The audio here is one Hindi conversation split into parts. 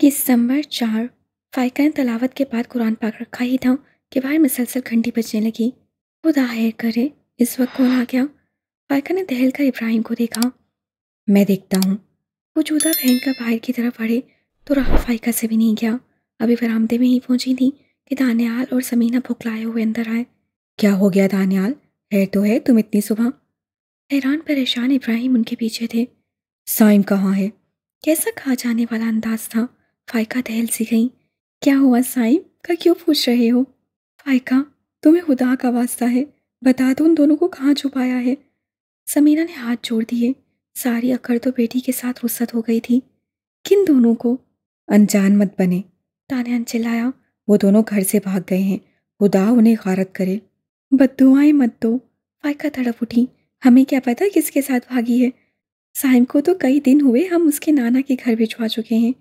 कि समर चार फ़ायकान तलावत के बाद कुरान पाक रखा ही था कि बाहर मुसलसल घंटी बजने लगी खुदा हैर करे इस वक्त कौन आ गया फाइका ने दहल कर इब्राहिम को देखा मैं देखता हूँ वो जूदा पहन कर बाहर की तरफ बढ़े तो राह फाइका से भी नहीं गया अभी बरामदे में ही पहुँची थी कि दानियाल और समीना भुकलाए हुए अंदर आए क्या हो गया दानियाल है तो है तुम इतनी सुबह हैरान परेशान इब्राहिम उनके पीछे थे साइम कहाँ है कैसा कहा जाने वाला अंदाज था फायका दहल सी गई क्या हुआ साइम का क्यों पूछ रहे हो फायका तुम्हें खुदा का वास्ता है बता दो उन दोनों को कहाँ छुपाया है समीना ने हाथ जोड़ दिए सारी अकड़ तो बेटी के साथ रुसत हो गई थी किन दोनों को अनजान मत बने तानहान चिल्लाया वो दोनों घर से भाग गए हैं खुदा उन्हें गारत करे बदुआएं मत दो फायका तड़प उठी हमें क्या पता किसके साथ भागी है साहिम को तो कई दिन हुए हम उसके नाना के घर भिजवा चुके हैं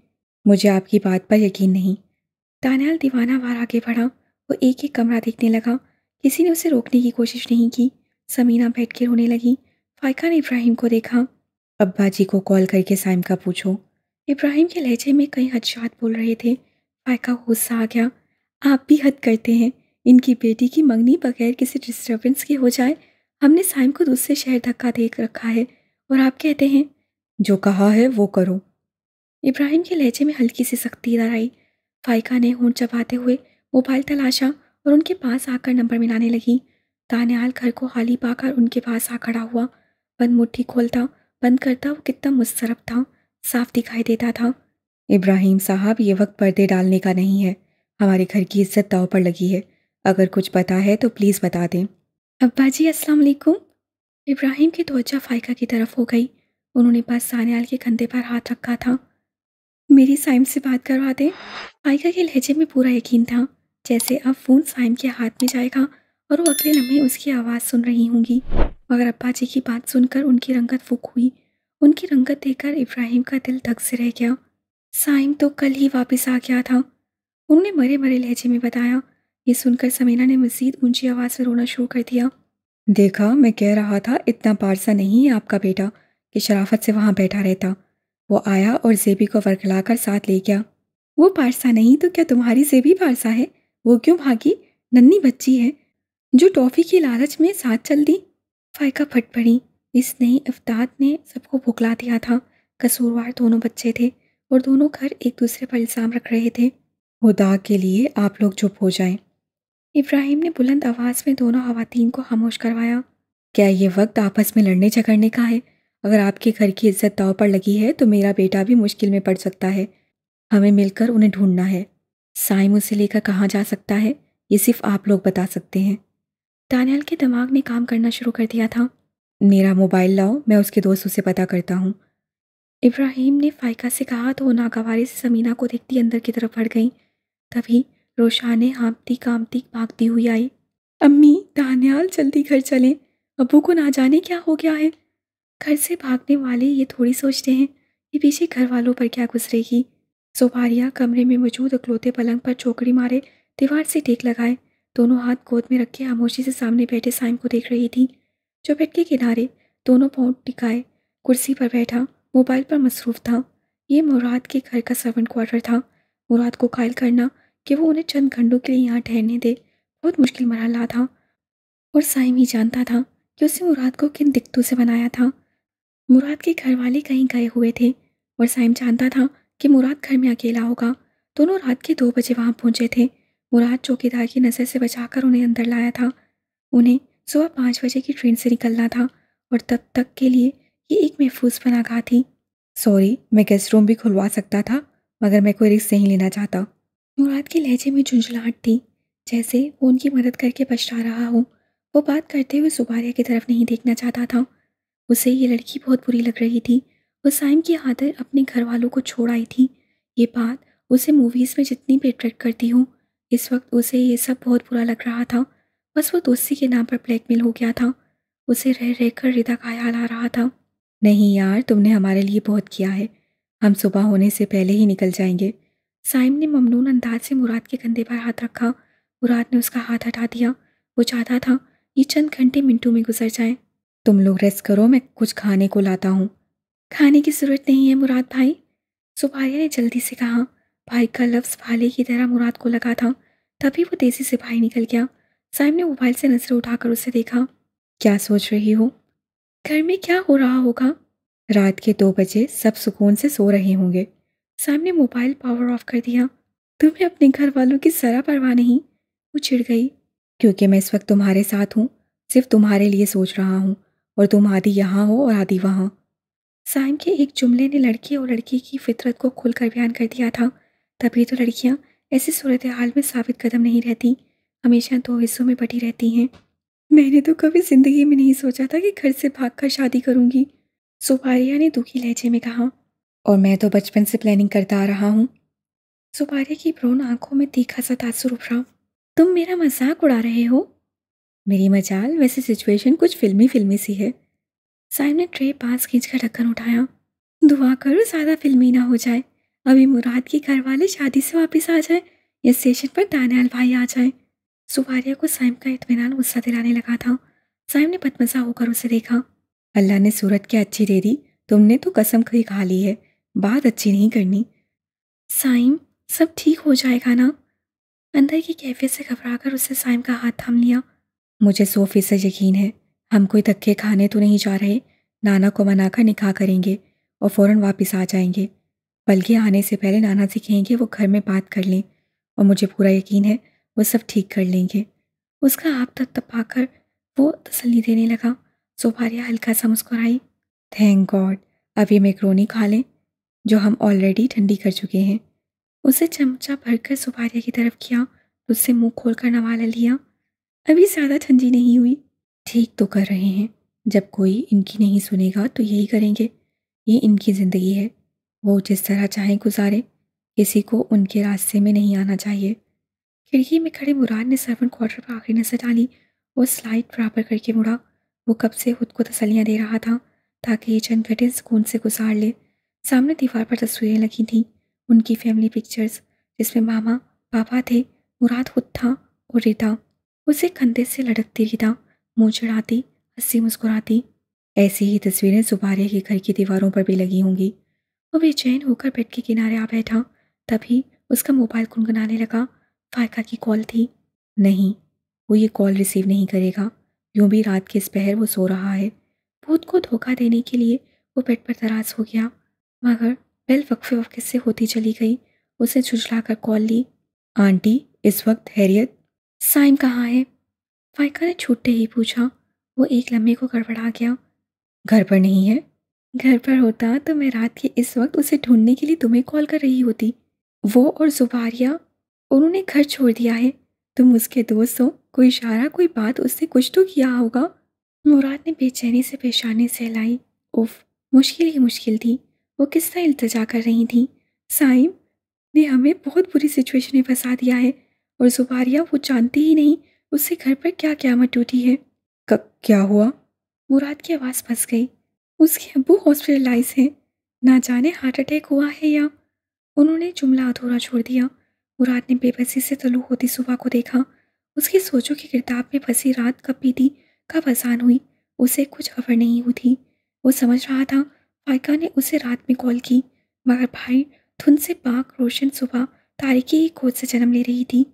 मुझे आपकी बात पर यकीन नहीं दानियाल दीवाना वार आगे बढ़ा वो एक एक कमरा देखने लगा किसी ने उसे रोकने की कोशिश नहीं की समीना बैठ के रोने लगी फायका ने इब्राहिम को देखा अब्बा जी को कॉल करके साइम का पूछो इब्राहिम के लहजे में कई हदशात बोल रहे थे फायका गुस्सा आ गया आप भी हद करते हैं इनकी बेटी की मंगनी बगैर किसी डिस्टर्बेंस के हो जाए हमने साइम को दूसरे शहर धक्का देख रखा है और आप कहते हैं जो कहा है वो करो इब्राहिम के लहजे में हल्की सी सख्ती इधर आई फाइका ने हूं चबाते हुए मोबाइल तलाशा और उनके पास आकर नंबर मिलाने लगी दानियाल घर को हाली पाकर उनके पास आ खड़ा हुआ बंद मुट्ठी खोलता बंद करता वो कितना मुस्तरब था साफ दिखाई देता था इब्राहिम साहब ये वक्त पर्दे डालने का नहीं है हमारे घर की इज्जत दाव पर लगी है अगर कुछ पता है तो प्लीज़ बता दें अब्बा जी अस्सलाम वालेकुम इब्राहिम की त्वचा फाइका की तरफ हो गई उन्होंने पास सानियाल के कंधे पर हाथ रखा था मेरी साइम से बात करवा दें आयका के लहजे में पूरा यकीन था जैसे अब फ़ोन साइम के हाथ में जाएगा और वो अगले लम्हे उसकी आवाज़ सुन रही होंगी मगर अब्बा जी की बात सुनकर उनकी रंगत फूक हुई उनकी रंगत देखकर इब्राहिम का दिल धक से रह गया साइम तो कल ही वापस आ गया था उन्होंने मरे मरे लहजे में बताया ये सुनकर समीना ने मजीद ऊंची आवाज़ से रोना शुरू कर दिया देखा मैं कह रहा था इतना पारसा नहीं है आपका बेटा कि शराफत से वहाँ बैठा रहता वो आया और जेबी को कर साथ ले गया वो पारसा नहीं तो क्या तुम्हारी जेबी पारसा है वो क्यों भागी नन्नी बच्ची है जो टॉफ़ी की लालच में साथ चल दी फायका फट पड़ी इस नई अफ्ताद ने सबको भुखला दिया था कसूरवार दोनों बच्चे थे और दोनों घर एक दूसरे पर इल्ज़ाम रख रहे थे खुदा के लिए आप लोग चुप हो जाएं। इब्राहिम ने बुलंद आवाज़ में दोनों खातन को खामोश करवाया क्या ये वक्त आपस में लड़ने झगड़ने का है अगर आपके घर की इज्जत दाव पर लगी है तो मेरा बेटा भी मुश्किल में पड़ सकता है हमें मिलकर उन्हें ढूंढना है साइम उसे लेकर कहाँ जा सकता है ये सिर्फ आप लोग बता सकते हैं दानियाल के दिमाग ने काम करना शुरू कर दिया था मेरा मोबाइल लाओ मैं उसके दोस्तों से पता करता हूँ इब्राहिम ने फाइका से कहा तो नाकावारी से समीना को देखती अंदर की तरफ बढ़ गई तभी रोशाने हाँपती कामती भागती हुई आई अम्मी दानियाल जल्दी घर चलें अबू को ना जाने क्या हो गया है घर से भागने वाले ये थोड़ी सोचते हैं कि पीछे घर वालों पर क्या गुजरेगी सोपारिया कमरे में मौजूद अकलौते पलंग पर चौकड़ी मारे दीवार से टेक लगाए दोनों हाथ गोद में रखे खामोशी से सामने बैठे साइम को देख रही थी जो बेड के किनारे दोनों पाँव टिकाए कुर्सी पर बैठा मोबाइल पर मसरूफ था ये मुराद के घर का सर्वेंट क्वार्टर था मुराद को कायल करना कि वो उन्हें चंद घंटों के लिए यहाँ ठहरने दे बहुत मुश्किल मरहला था और साइम ही जानता था कि उसने मुराद को किन दिक्कतों से बनाया था मुराद के घर वाले कहीं गए हुए थे और साइम जानता था कि मुराद घर में अकेला होगा दोनों रात के दो बजे वहाँ पहुँचे थे मुराद चौकीदार की नज़र से बचाकर उन्हें अंदर लाया था उन्हें सुबह पाँच बजे की ट्रेन से निकलना था और तब तक के लिए ये एक महफूज पनागाह थी सॉरी मैं गेस्ट रूम भी खुलवा सकता था मगर मैं कोई रिस्क नहीं लेना चाहता मुराद के लहजे में झुंझुलाहट थी जैसे वो उनकी मदद करके पछता रहा हो वो बात करते हुए सुबारिया की तरफ नहीं देखना चाहता था उसे ये लड़की बहुत बुरी लग रही थी साइम की आदत अपने घर वालों को छोड़ आई थी ये बात उसे मूवीज़ में जितनी भी अट्रैक्ट करती हूँ इस वक्त उसे ये सब बहुत बुरा लग रहा था बस वो दोस्ती के नाम पर ब्लैकमेल हो गया था उसे रह रह कर रिदा का ख्याल आ रहा था नहीं यार तुमने हमारे लिए बहुत किया है हम सुबह होने से पहले ही निकल जाएंगे साइम ने ममनून अंदाज से मुराद के कंधे पर हाथ रखा मुराद ने उसका हाथ हटा दिया वो चाहता था ये चंद घंटे मिनटों में गुजर जाएं तुम लोग रेस्ट करो मैं कुछ खाने को लाता हूँ खाने की ज़रूरत नहीं है मुराद भाई सुपारिया ने जल्दी से कहा भाई का लफ्ज़ भाले की तरह मुराद को लगा था तभी वो तेज़ी से भाई निकल गया साहिब ने मोबाइल से नज़र उठाकर उसे देखा क्या सोच रही हो घर में क्या हो रहा होगा रात के दो बजे सब सुकून से सो रहे होंगे साहब ने मोबाइल पावर ऑफ कर दिया तुम्हें अपने घर वालों की सरा परवाह नहीं वो चिड़ गई क्योंकि मैं इस वक्त तुम्हारे साथ हूँ सिर्फ तुम्हारे लिए सोच रहा हूँ और तुम आधी यहाँ हो और आधी वहाँ साइम के एक जुमले ने लड़की और लड़की की फितरत को खुलकर बयान कर दिया था तभी तो लड़कियाँ ऐसी सूरत हाल में साबित कदम नहीं रहती हमेशा दो हिस्सों में बटी रहती हैं मैंने तो कभी ज़िंदगी में नहीं सोचा था कि घर से भाग कर शादी करूँगी सुपारिया ने दुखी लहजे में कहा और मैं तो बचपन से प्लानिंग करता आ रहा हूँ सुपारिया की ब्रोन आंखों में तीखा सा तासुर उभरा तुम मेरा मजाक उड़ा रहे हो मेरी मजाल वैसे सिचुएशन कुछ फिल्मी फिल्मी सी है साइम ने ट्रे पास खींच कर रखकर उठाया दुआ करो ज़्यादा फिल्मी ना हो जाए अभी मुराद के घर वाले शादी से वापस आ जाए या स्टेशन पर दानियाल भाई आ जाए सुवारिया को साइम का इतमान गुस्सा दिलाने लगा था साइम ने बदमजा होकर उसे देखा अल्लाह ने सूरत की अच्छी दे दी तुमने तो कसम कही खा ली है बात अच्छी नहीं करनी साइम सब ठीक हो जाएगा ना अंदर की कैफियत से घबरा कर उसने साइम का हाथ थाम लिया मुझे सौ फीसद यकीन है हम कोई धक्के खाने तो नहीं जा रहे नाना को मनाकर निकाह करेंगे और फ़ौरन वापस आ जाएंगे बल्कि आने से पहले नाना से कहेंगे वो घर में बात कर लें और मुझे पूरा यकीन है वो सब ठीक कर लेंगे उसका आप तक तपाकर वो तसली देने लगा सोपारिया हल्का सा मुस्कुराई थैंक गॉड अभी मेकरोनी मैक्रोनी खा लें जो हम ऑलरेडी ठंडी कर चुके हैं उसे चमचा भरकर सुपारिया की तरफ किया उससे मुंह खोलकर नवाला लिया अभी ज़्यादा ठंडी नहीं हुई ठीक तो कर रहे हैं जब कोई इनकी नहीं सुनेगा तो यही करेंगे ये इनकी ज़िंदगी है वो जिस तरह चाहें गुजारे किसी को उनके रास्ते में नहीं आना चाहिए खिड़की में खड़े मुराद ने सर्वन क्वार्टर पर आखिरी नजर डाली वो स्लाइड बराबर करके मुड़ा वो कब से खुद को तसलियाँ दे रहा था ताकि ये चंद घटे सुकून से गुजार ले सामने दीवार पर तस्वीरें लगी थीं उनकी फैमिली पिक्चर्स जिसमें मामा पापा थे मुराद खुद था और रीता उसे कंधे से लटकती रीता मुँह चढ़ाती हंसी मुस्कुराती ऐसी ही तस्वीरें सुबारिया के घर की दीवारों पर भी लगी होंगी वो बेचैन होकर बेड के किनारे आ बैठा तभी उसका मोबाइल गुनगुनाने लगा फायका की कॉल थी नहीं वो ये कॉल रिसीव नहीं करेगा यूं भी रात के इस पहर वो सो रहा है भूत को धोखा देने के लिए वो बेड पर तराज हो गया मगर बेल वक्फे वक्फे से होती चली गई उसे झुझला कर कॉल ली आंटी इस वक्त हैरियत साइम कहाँ है फाइका ने छूटते ही पूछा वो एक लम्हे को गड़बड़ा गया घर पर नहीं है घर पर होता तो मैं रात के इस वक्त उसे ढूंढने के लिए तुम्हें कॉल कर रही होती वो और जुबारिया उन्होंने घर छोड़ दिया है तुम उसके दोस्त हो कोई इशारा कोई बात उससे कुछ तो किया होगा मुराद ने बेचैनी से पेशानी सहलाई उफ मुश्किल ही मुश्किल थी वो किस्सा इल्तजा कर रही थी साइम ने हमें बहुत बुरी सिचुएशन में फंसा दिया है और जुबारिया वो जानती ही नहीं उससे घर पर क्या क्यामत टूटी है क, क्या हुआ मुराद की आवाज़ फंस गई उसके अबू हॉस्पिटलाइज हैं ना जाने हार्ट अटैक हुआ है या उन्होंने जुमला अधूरा छोड़ दिया मुराद ने बेबसी से तलु होती सुबह को देखा उसकी सोचों की किताब में फंसी रात कब पीती कब आसान हुई उसे कुछ खबर नहीं हुई थी वो समझ रहा था फायका ने उसे रात में कॉल की मगर भाई धुन से पाक रोशन सुबह तारीखी ही खोज से जन्म ले रही थी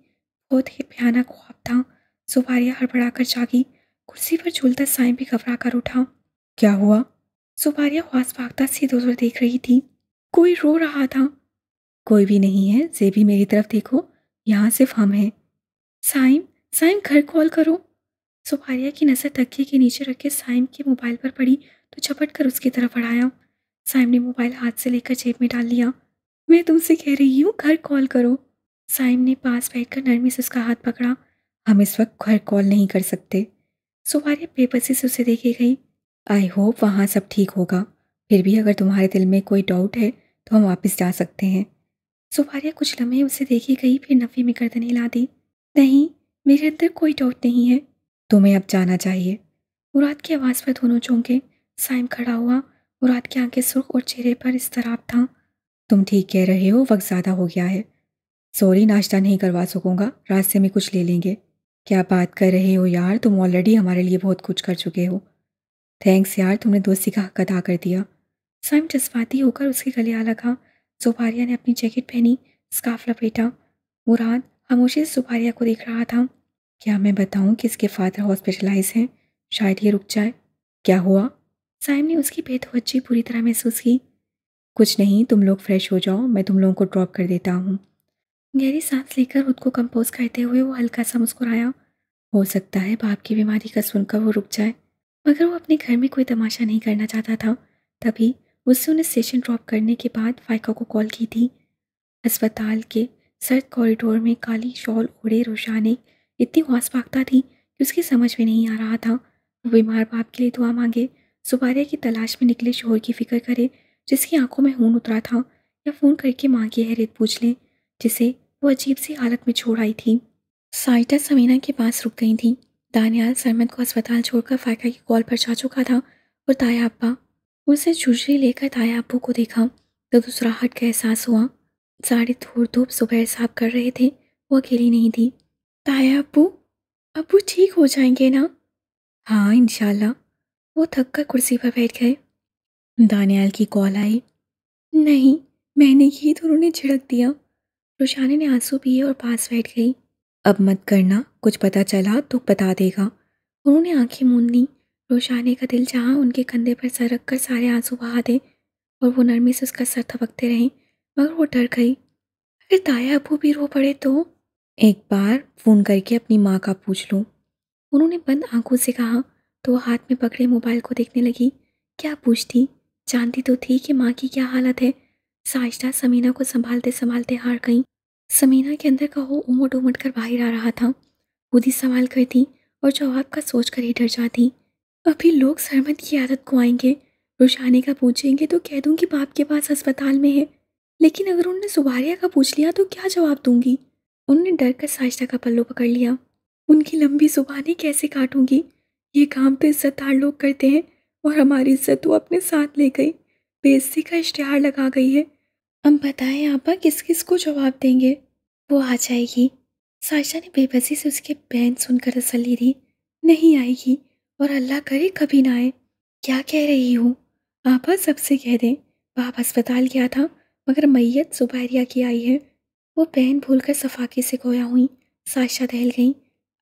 बहुत ही भयानक ख्वाब था सुपारिया हड़बड़ा कर जागी कुर्सी पर झूलता साई भी घबरा कर उठा क्या हुआ सुपारिया ख्वास भागता सीधे उधर देख रही थी कोई रो रहा था कोई भी नहीं है जे भी मेरी तरफ देखो यहाँ सिर्फ हम हैं साइम साइम घर कॉल करो सुपारिया की नज़र तकिए के नीचे रख के साइम के मोबाइल पर पड़ी तो झपट कर उसकी तरफ बढ़ाया साइम ने मोबाइल हाथ से लेकर जेब में डाल लिया मैं तुमसे कह रही हूँ घर कॉल करो साइम ने पास बैठकर नरमी से उसका हाथ पकड़ा हम इस वक्त घर कॉल नहीं कर सकते सुबारे पेपर से उसे देखी गई आई होप वहाँ सब ठीक होगा फिर भी अगर तुम्हारे दिल में कोई डाउट है तो हम वापस जा सकते हैं सुपारिया कुछ लम्हे उसे देखी गई फिर नफ़ी में गर्दन हिला दी नहीं मेरे अंदर कोई डाउट नहीं है तुम्हें अब जाना चाहिए मुराद की आवाज़ पर दोनों चौंके साइम खड़ा हुआ मुराद की आंखें सुर्ख और चेहरे पर इस तरह था तुम ठीक कह रहे हो वक्त ज़्यादा हो गया है सॉरी नाश्ता नहीं करवा सकूँगा रास्ते में कुछ ले लेंगे क्या बात कर रहे हो यार तुम ऑलरेडी हमारे लिए बहुत कुछ कर चुके हो थैंक्स यार तुमने दोस्ती का हक अदा कर दिया साइम जज्बाती होकर उसके गले आ लगा सुपारिया ने अपनी जैकेट पहनी स्काफ लपेटा मुराद खामोशी से सुपारिया को देख रहा था क्या मैं बताऊं कि इसके फादर हॉस्पिटलाइज हैं शायद ये रुक जाए क्या हुआ साइम ने उसकी बेतवजी पूरी तरह महसूस की कुछ नहीं तुम लोग फ्रेश हो जाओ मैं तुम लोगों को ड्रॉप कर देता हूँ गहरी सांस लेकर खुद को कंपोज करते हुए वो हल्का सा मुस्कुराया हो सकता है बाप की बीमारी का सुनकर वो रुक जाए मगर वो अपने घर में कोई तमाशा नहीं करना चाहता था तभी उससे उन्हें स्टेशन ड्रॉप करने के बाद फाइका को कॉल की थी अस्पताल के सर्द कॉरिडोर में काली शॉल ओढ़े रोशाने इतनी हौस भागता थी कि उसकी समझ में नहीं आ रहा था वो बीमार बाप के लिए दुआ मांगे सुबारिया की तलाश में निकले शोर की फिक्र करे जिसकी आंखों में हून उतरा था या फ़ोन करके माँ की हैरत पूछ ले जिसे वो अजीब सी हालत में छोड़ आई थी साइटा समीना के पास रुक गई थी दानियाल सरमद को अस्पताल छोड़कर फायका की कॉल पर जा चुका था और ताया अब्बा उसे छुजरी लेकर ताया अब्बू को देखा तो हट का एहसास हुआ साड़ी धूप धूप सुबह साफ कर रहे थे वो अकेली नहीं थी ताया अबू अबू ठीक हो जाएंगे ना हाँ इनशाला वो थक कर कुर्सी पर बैठ गए दानियाल की कॉल आई नहीं मैंने की तो उन्हें झिड़क दिया रोशानी ने आंसू पिए और पास बैठ गई अब मत करना कुछ पता चला तो बता देगा उन्होंने आंखें मूंद ली रोशानी का दिल चाह उनके कंधे पर सरक कर सारे आंसू बहा दे और वो नरमी से उसका सर थपकते रहे मगर वो डर गई अगर ताया अबू भी रो पड़े तो एक बार फ़ोन करके अपनी माँ का पूछ लो उन्होंने बंद आंखों से कहा तो वो हाथ में पकड़े मोबाइल को देखने लगी क्या पूछती जानती तो थी कि माँ की क्या हालत है साइशा समीना को संभालते संभालते हार गई समीना के अंदर का वो उमट उमट कर बाहर आ रहा था खुद ही सवाल करती और जवाब का सोच कर ही डर जाती अभी लोग सरमत की आदत को आएंगे रुशाने का पूछेंगे तो कह दूँगी बाप के पास अस्पताल में है लेकिन अगर उन्होंने सुबारिया का पूछ लिया तो क्या जवाब दूंगी उन्होंने डर कर साइशा का पल्लू पकड़ लिया उनकी लंबी जुबानें कैसे काटूंगी ये काम तो इज्जतदार लोग करते हैं और हमारी इज्जत वो तो अपने साथ ले गई बेजती का इश्तहार लगा गई है हम बताएं आपा किस किस को जवाब देंगे वो आ जाएगी साशा ने बेबसी से उसके बहन सुनकर तसली दी नहीं आएगी और अल्लाह करे कभी ना आए क्या कह रही हूँ आपा सबसे कह दें बाप अस्पताल गया था मगर मैयत सुबहरिया की आई है वो बहन भूल कर सफाके से खोया हुई साशा दहल गई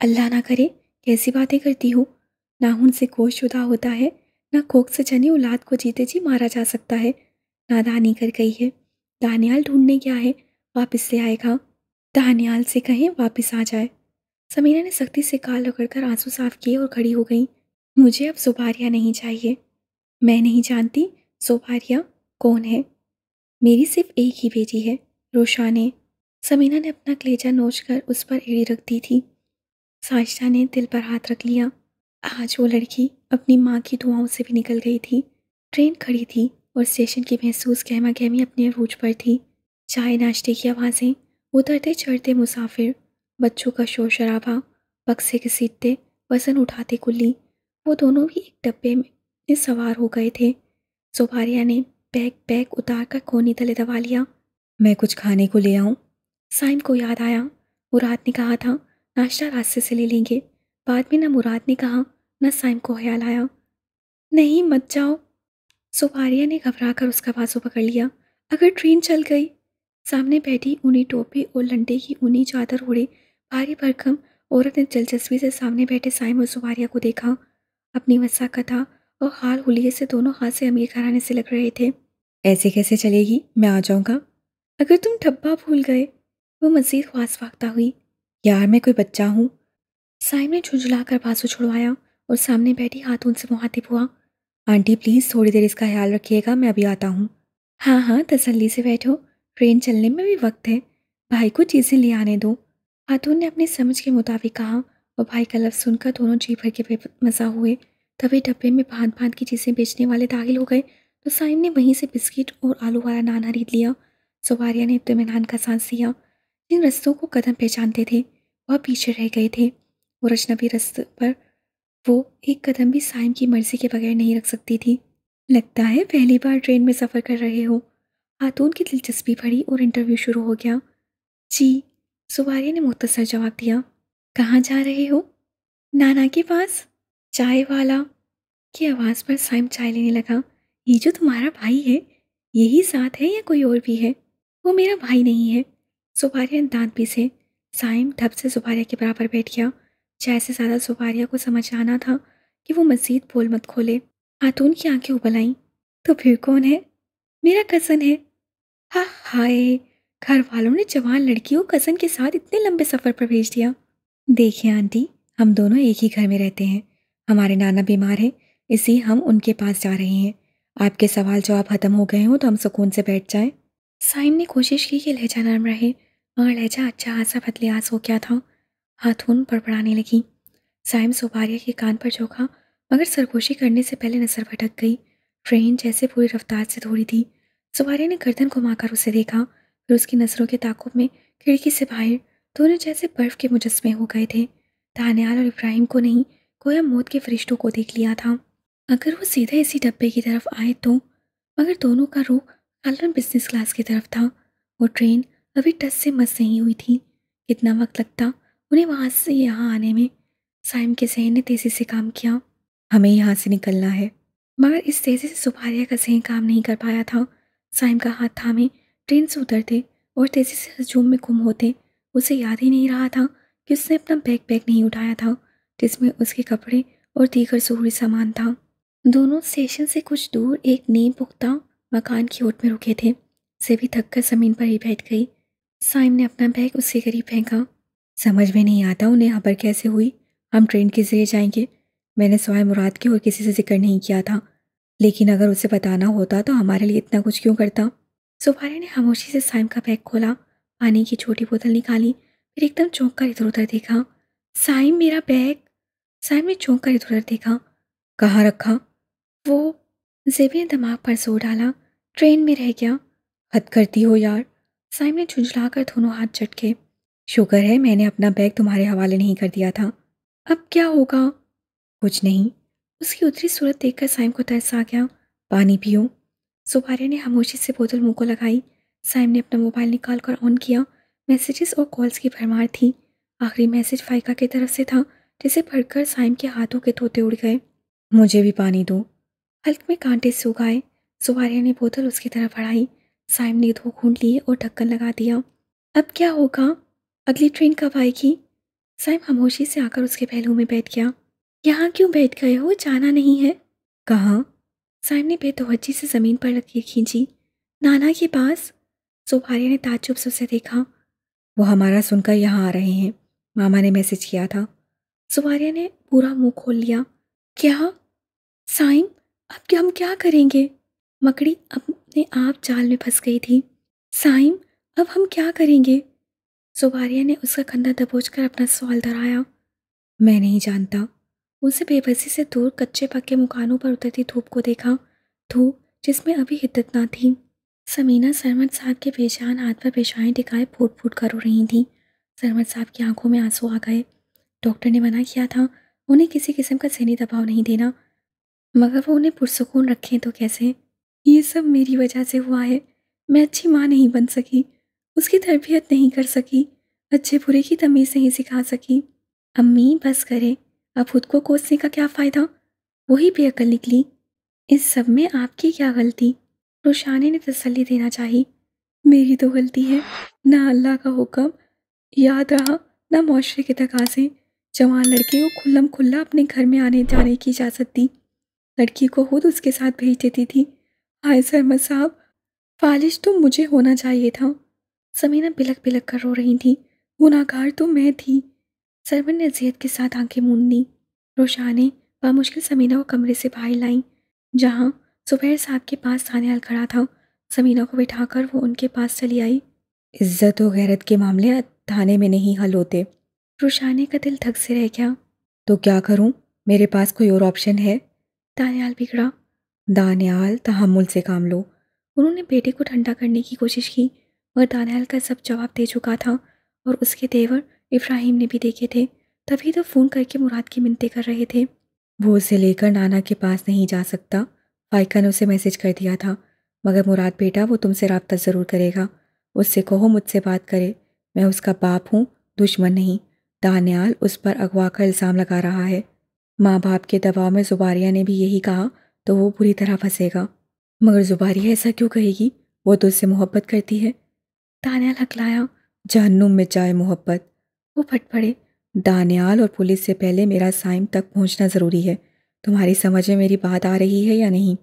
अल्लाह ना करे कैसी बातें करती हो उनसे से शुदा होता है ना कोख से जने औलाद को जीते जी मारा जा सकता है नादानी कर गई है दानियाल ढूंढने क्या है वापस से आएगा दानियाल से कहें वापस आ जाए समीरा ने सख्ती से काल रगड़कर आंसू साफ किए और खड़ी हो गई मुझे अब सोबारिया नहीं चाहिए मैं नहीं जानती सोबारिया कौन है मेरी सिर्फ एक ही बेटी है रोशा ने समीना ने अपना कलेजा नोच कर उस पर एड़ी रख दी थी साजिशा ने दिल पर हाथ रख लिया आज वो लड़की अपनी माँ की दुआओं से भी निकल गई थी ट्रेन खड़ी थी और स्टेशन की महसूस गहमा गहमी अपने अरूज पर थी चाय नाश्ते की आवाज़ें उतरते चढ़ते मुसाफिर बच्चों का शोर शराबा बक्से घसीटते वजन उठाते कुल्ली वो दोनों भी एक डब्बे में सवार हो गए थे सोबारिया ने बैग बैग उतार कर कोनी तले दबा लिया मैं कुछ खाने को ले आऊँ साइम को याद आया मुराद ने कहा था नाश्ता रास्ते से ले लेंगे बाद में ना मुराद ने कहा न साइम को ख्याल आया नहीं मत जाओ सुपारिया ने घबरा कर उसका बाजू पकड़ लिया अगर ट्रेन चल गई सामने बैठी ऊनी टोपी और लंडे की ऊनी चादर उड़े भारी भरकम औरत ने दिलचस्पी से सामने बैठे साइम और सुपारिया को देखा अपनी वसाकथा और हाल हुलिये से दोनों हाथ से अमीर घराने से लग रहे थे ऐसे कैसे चलेगी मैं आ जाऊँगा अगर तुम ठप्पा भूल गए वो मजीद ख्वास वाकता हुई यार मैं कोई बच्चा हूँ साइम ने झुंझुला कर बाजू छुड़वाया और सामने बैठी हाथ से मुहातिब हुआ आंटी प्लीज़ थोड़ी देर इसका ख्याल रखिएगा मैं अभी आता हूँ हाँ हाँ तसल्ली से बैठो ट्रेन चलने में भी वक्त है भाई को चीज़ें ले आने दो खातून ने अपनी समझ के मुताबिक कहा और भाई का लफ्ज़ सुनकर दोनों जी भर के मज़ा हुए तभी डब्बे में भांत भांत की चीज़ें बेचने वाले दाखिल हो गए तो साइम ने वहीं से बिस्किट और आलू वाला नान खरीद लिया सुबारिया ने इतमान का सांस लिया जिन रस्तों को कदम पहचानते थे वह पीछे रह गए थे वो रचनावी रस्त पर वो एक कदम भी साइम की मर्जी के बगैर नहीं रख सकती थी लगता है पहली बार ट्रेन में सफ़र कर रहे हो खातून की दिलचस्पी बढ़ी और इंटरव्यू शुरू हो गया जी सुबारी ने मुख्तसर जवाब दिया कहाँ जा रहे हो नाना के पास चाय वाला की आवाज़ पर साइम चाय लेने लगा ये जो तुम्हारा भाई है यही साथ है या कोई और भी है वो मेरा भाई नहीं है सुबारिया दांत भी से साइम ढप से सुबारिया के बराबर बैठ गया शायद से ज़्यादा सुपारिया को समझ आना था कि वो मज़ीद पोल मत खोले खातून की आंखें उबल आईं तो फिर कौन है मेरा कज़न है हा हाय घर वालों ने जवान लड़की को कज़न के साथ इतने लंबे सफ़र पर भेज दिया देखिए आंटी हम दोनों एक ही घर में रहते हैं हमारे नाना बीमार हैं इसी हम उनके पास जा रहे हैं आपके सवाल जवाब ख़त्म हो गए हों तो हम सुकून से बैठ जाएं साइम ने कोशिश की कि लहजा नरम रहे मगर लहजा अच्छा खासा बदलियास हो गया था हाथून पड़पड़ाने लगी साइम सोपारिया के कान पर झोंका मगर सरगोशी करने से पहले नज़र भटक गई ट्रेन जैसे पूरी रफ्तार से दौड़ी थी सोबारिया ने गर्दन घुमाकर उसे देखा फिर उसकी नज़रों के ताकों में खिड़की से बाहर दोनों जैसे बर्फ के मुजस्मे हो गए थे तानियाल और इब्राहिम को नहीं कोया मौत के फरिश्तों को देख लिया था अगर वो सीधे इसी डब्बे की तरफ आए तो मगर दोनों का रुख आलन बिजनेस क्लास की तरफ था वो ट्रेन अभी टस से मस नहीं हुई थी कितना वक्त लगता उन्हें वहाँ से यहाँ आने में साइम के जहन ने तेज़ी से काम किया हमें यहाँ से निकलना है मगर इस तेज़ी से सुपारिया का जहन काम नहीं कर पाया था साइम का हाथ थामे ट्रेन से उतरते और तेज़ी से हजूम में गुम होते उसे याद ही नहीं रहा था कि उसने अपना बैग बैग नहीं उठाया था जिसमें उसके कपड़े और दीगर जहूरी सामान था दोनों स्टेशन से कुछ दूर एक नीम पुख्ता मकान की ओट में रुके थे से भी थक कर ज़मीन पर ही बैठ गई साइम ने अपना बैग उसके करीब फेंका समझ में नहीं आता उन्हें यहाँ पर कैसे हुई हम ट्रेन के ज़रिए जाएंगे मैंने सवाए मुराद के और किसी से जिक्र नहीं किया था लेकिन अगर उसे बताना होता तो हमारे लिए इतना कुछ क्यों करता सुपारे ने खामोशी से साइम का बैग खोला पानी की छोटी बोतल निकाली फिर एकदम चौंक कर इधर उधर देखा साइम मेरा बैग साइम ने चौंक कर इधर उधर देखा कहाँ रखा वो जेबी ने दिमाग पर जोर डाला ट्रेन में रह गया हद करती हो यार साइम ने झुंझला कर दोनों हाथ झटके शुक्र है मैंने अपना बैग तुम्हारे हवाले नहीं कर दिया था अब क्या होगा कुछ नहीं उसकी उतरी सूरत देखकर साइम को तरस आ गया पानी पियो सुबारे ने खामोशी से बोतल मुंह को लगाई साइम ने अपना मोबाइल निकाल कर ऑन किया मैसेजेस और कॉल्स की भरमार थी आखिरी मैसेज फाइका की तरफ से था जिसे पढ़कर साइम के हाथों के तोते उड़ गए मुझे भी पानी दो हल्क में कांटे से उगाए सुपारिया ने बोतल उसकी तरफ बढ़ाई साइम ने दो घूंढ लिए और ढक्कन लगा दिया अब क्या होगा अगली ट्रेन कब आएगी साइम खामोशी से आकर उसके पहलू में बैठ गया यहाँ क्यों बैठ गए हो जाना नहीं है कहाँ साइम ने बेतवजी से ज़मीन पर लकीर खींची नाना के पास सुभारिया ने ताजुब से उसे देखा वो हमारा सुनकर यहाँ आ रहे हैं मामा ने मैसेज किया था सुभारिया ने पूरा मुंह खोल लिया क्या साइम अब क्या हम क्या करेंगे मकड़ी अपने आप जाल में फंस गई थी साइम अब हम क्या करेंगे सुबारिया ने उसका कंधा दबोच कर अपना सवाल दोहराया मैं नहीं जानता उसे बेबसी से दूर कच्चे पक्के मकानों पर उतरती धूप को देखा धूप जिसमें अभी हिद्दत ना थी समीना सरमद साहब के बेजान हाथ पर पेशाएँ टिकाए फूट फूट कर रो रही थी सरमद साहब की आंखों में आंसू आ गए डॉक्टर ने मना किया था उन्हें किसी किस्म का सैनी दबाव नहीं देना मगर वो उन्हें पुरसकून रखें तो कैसे ये सब मेरी वजह से हुआ है मैं अच्छी माँ नहीं बन सकी उसकी तरबियत नहीं कर सकी अच्छे बुरे की तमीज़ नहीं सिखा सकी अम्मी बस करे अब खुद को कोसने का क्या फ़ायदा वही बेअकल निकली इस सब में आपकी क्या गलती रोशानी ने तसली देना चाहिए मेरी तो गलती है ना अल्लाह का हुक्म याद रहा ना मुशरे के तकाजे जवान लड़के को खुल्लम खुल्ला अपने घर में आने जाने की इजाज़त दी लड़की को खुद उसके साथ भेज देती थी हाय सरमद साहब फालिश तो मुझे होना चाहिए था समीना बिलक बिलक कर रो रही थी गुनाकार तो मैं थी सरवन ने जियत के साथ आंखें मूंद दी रोशाने व मुश्किल समीना को कमरे से बाहर लाई जहाँ सुबैर साहब के पास सान्याल खड़ा था समीना को बिठाकर वो उनके पास चली आई इज्जत और गैरत के मामले थाने में नहीं हल होते रोशाने का दिल धक से रह गया तो क्या करूं मेरे पास कोई और ऑप्शन है दानियाल बिगड़ा दानियाल तहमुल से काम लो उन्होंने बेटे को ठंडा करने की कोशिश की वह दानियाल का सब जवाब दे चुका था और उसके देवर इब्राहिम ने भी देखे थे तभी तो फ़ोन करके मुराद की मिनतें कर रहे थे वो उसे लेकर नाना के पास नहीं जा सकता फाइका ने उसे मैसेज कर दिया था मगर मुराद बेटा वो तुमसे रबता ज़रूर करेगा उससे कहो मुझसे बात करे मैं उसका बाप हूँ दुश्मन नहीं दानियाल उस पर अगवा का इल्ज़ाम लगा रहा है माँ बाप के दबाव में जुबारिया ने भी यही कहा तो वो बुरी तरह फंसेगा मगर जुबारिया ऐसा क्यों कहेगी वो तो उससे मोहब्बत करती है दानियाल हकलाया जहनुम में जाए मोहब्बत वो फट पड़े दानियाल और पुलिस से पहले मेरा साइम तक पहुंचना ज़रूरी है तुम्हारी समझ में मेरी बात आ रही है या नहीं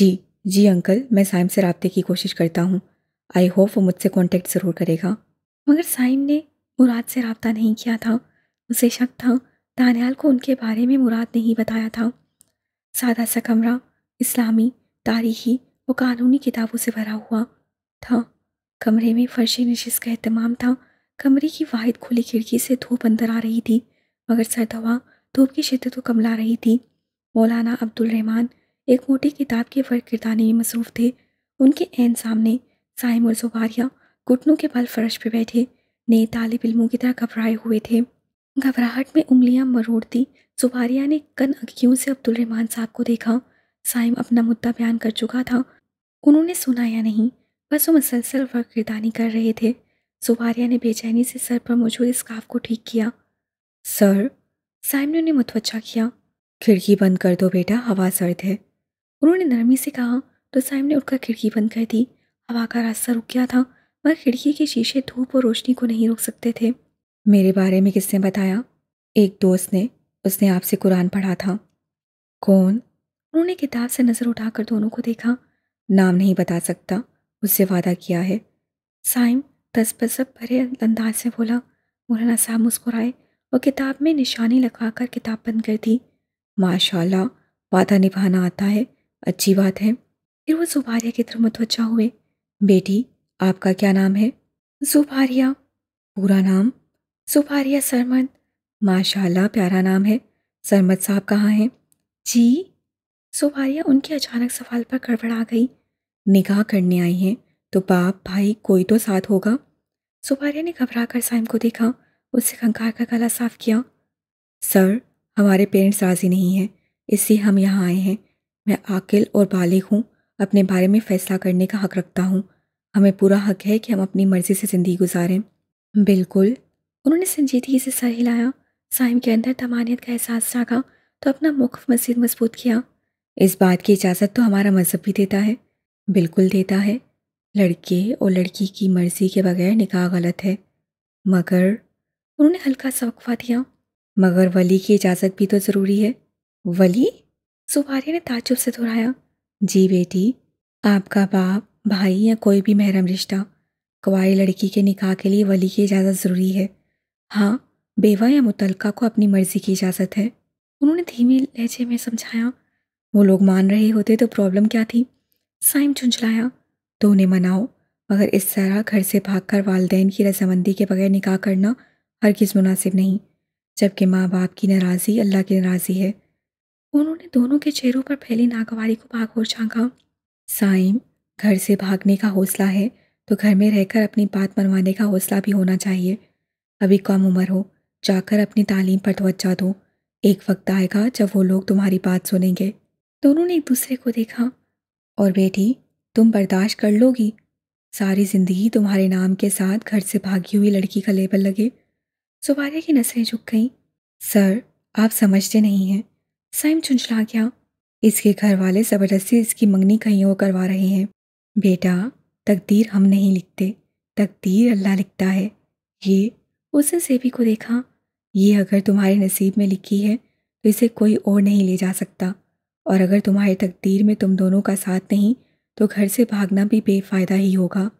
जी जी अंकल मैं साइम से रबते की कोशिश करता हूँ आई होप वो मुझसे कॉन्टेक्ट ज़रूर करेगा मगर साइम ने मुराद से रबता नहीं किया था उसे शक था दानियाल को उनके बारे में मुराद नहीं बताया था सादा सा कमरा इस्लामी तारीखी और कानूनी किताबों से भरा हुआ था कमरे में फर्श नशिश का अहतमाम था कमरे की वाहिद खुली खिड़की से धूप अंदर आ रही थी मगर सर्द हवा धूप की शिद्दत को कमला रही थी मौलाना अब्दुल रहमान एक मोटी किताब के फर्क किरदाने में मसरूफ़ थे उनके एन सामने साइम और जुबारिया घुटनों के बल फर्श पर बैठे नए तालब इलमों की तरह घबराए हुए थे घबराहट में उंगलियां मरोड़ती जुबारिया ने कन अखियों से अब्दुल रहमान साहब को देखा साइम अपना मुद्दा बयान कर चुका था उन्होंने सुना या नहीं बस वो मुसलसल फर्कदानी कर रहे थे सुबारिया ने बेचैनी से सर पर मौजूद स्काफ को ठीक किया सर साइमन ने मुतवजा किया खिड़की बंद कर दो बेटा हवा सर्द है उन्होंने नरमी से कहा तो साइम ने उठकर खिड़की बंद कर दी हवा का रास्ता रुक गया था मगर खिड़की के शीशे धूप और रोशनी को नहीं रोक सकते थे मेरे बारे में किसने बताया एक दोस्त ने उसने आपसे कुरान पढ़ा था कौन उन्होंने किताब से नज़र उठाकर दोनों को देखा नाम नहीं बता सकता उससे वादा किया है साइम तस भरे अंदाज से बोला मौलाना साहब मुस्कुराए और किताब में निशानी कर किताब बंद कर दी माशाल्लाह वादा निभाना आता है अच्छी बात है फिर वो जुबारिया की तरफ मतवजा हुए बेटी आपका क्या नाम है जुबारिया पूरा नाम सुपारिया सरमद माशाल्लाह प्यारा नाम है सरमद साहब कहाँ हैं जी सुबारिया उनके अचानक सवाल पर गड़बड़ा गई निकाह करने आई हैं तो बाप भाई कोई तो साथ होगा सुपारिया ने घबरा कर साइम को देखा उससे कंकार का गला साफ किया सर हमारे पेरेंट्स राज़ी नहीं हैं इसलिए हम यहाँ आए हैं मैं आकिल और बालिग हूँ अपने बारे में फ़ैसला करने का हक रखता हूँ हमें पूरा हक है कि हम अपनी मर्ज़ी से ज़िंदगी गुजारें बिल्कुल उन्होंने संजीदगी से सर हिलाया साइम के अंदर तमानियत का एहसास जागा तो अपना मुख मजीद मजबूत किया इस बात की इजाज़त तो हमारा मज़हब भी देता है बिल्कुल देता है लड़के और लड़की की मर्ज़ी के बगैर निकाह गलत है मगर उन्होंने हल्का सौकफा दिया मगर वली की इजाज़त भी तो ज़रूरी है वली सुपारिया ने ताजुब से दोहराया जी बेटी आपका बाप भाई या कोई भी महरम रिश्ता कुंवारी लड़की के निकाह के लिए वली की इजाज़त ज़रूरी है हाँ बेवा या मुतलका को अपनी मर्ज़ी की इजाज़त है उन्होंने धीमे लहजे में समझाया वो लोग मान रहे होते तो प्रॉब्लम क्या थी साइम झुंझलाया तो उन्हें मनाओ मगर इस तरह घर से भागकर वालदेन की रजामंदी के बगैर निकाह करना हर किस मुनासिब नहीं जबकि माँ बाप की नाराज़ी अल्लाह की नाराज़ी है उन्होंने दोनों के चेहरों पर फैली नागवारी को भागोर झांका साइम घर से भागने का हौसला है तो घर में रहकर अपनी बात मनवाने का हौसला भी होना चाहिए अभी कम उम्र हो जाकर अपनी तालीम पर तोज्जा दो एक वक्त आएगा जब वो लोग तुम्हारी बात सुनेंगे दोनों ने एक दूसरे को देखा और बेटी तुम बर्दाश्त कर लोगी सारी ज़िंदगी तुम्हारे नाम के साथ घर से भागी हुई लड़की का लेबल लगे सुबारिया की नसें झुक गईं सर आप समझते नहीं हैं साइम चुंचला गया इसके घर वाले ज़बरदस्ती इसकी मंगनी कहीं और करवा रहे हैं बेटा तकदीर हम नहीं लिखते तकदीर अल्लाह लिखता है ये उसने सेबी को देखा ये अगर तुम्हारे नसीब में लिखी है तो इसे कोई और नहीं ले जा सकता और अगर तुम्हारी तकदीर में तुम दोनों का साथ नहीं तो घर से भागना भी बेफ़ायदा ही होगा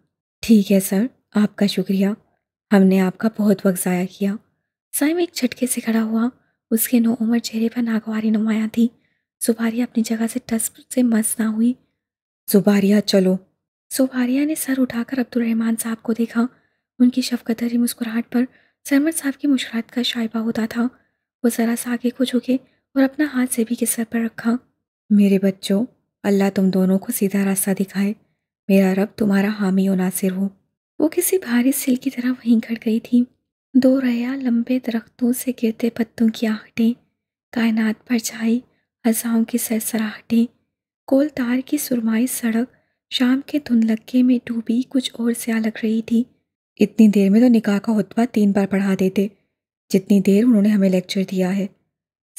ठीक है सर आपका शुक्रिया हमने आपका बहुत वक्त ज़ाया किया साइम एक झटके से खड़ा हुआ उसके नो उम्र चेहरे पर नागवारी नुमाया थी सुबारिया अपनी जगह से टस्प से मस्त ना हुई सुबारिया चलो सुबारिया ने सर उठाकर अब्दुलरहमान साहब को देखा उनकी शफकत हरी मुस्कुराहट पर सरमर साहब की मुस्कुराहट का शायबा होता था वो ज़रा सा आगे को झुके और अपना हाथ से भी के सर पर रखा मेरे बच्चों अल्लाह तुम दोनों को सीधा रास्ता दिखाए मेरा रब तुम्हारा हामी और नासिर हो वो किसी भारी सिल की तरह वहीं खड़ गई थी दो रया लंबे दरख्तों से गिरते पत्तों की आहटें कायनात पर छाई हजाओं की सरसराहटें कोल तार की सुरमाई सड़क शाम के धुनलक्के में डूबी कुछ और से अलग रही थी इतनी देर में तो निकाह का हुतबा तीन बार पढ़ा देते जितनी देर उन्होंने हमें लेक्चर दिया है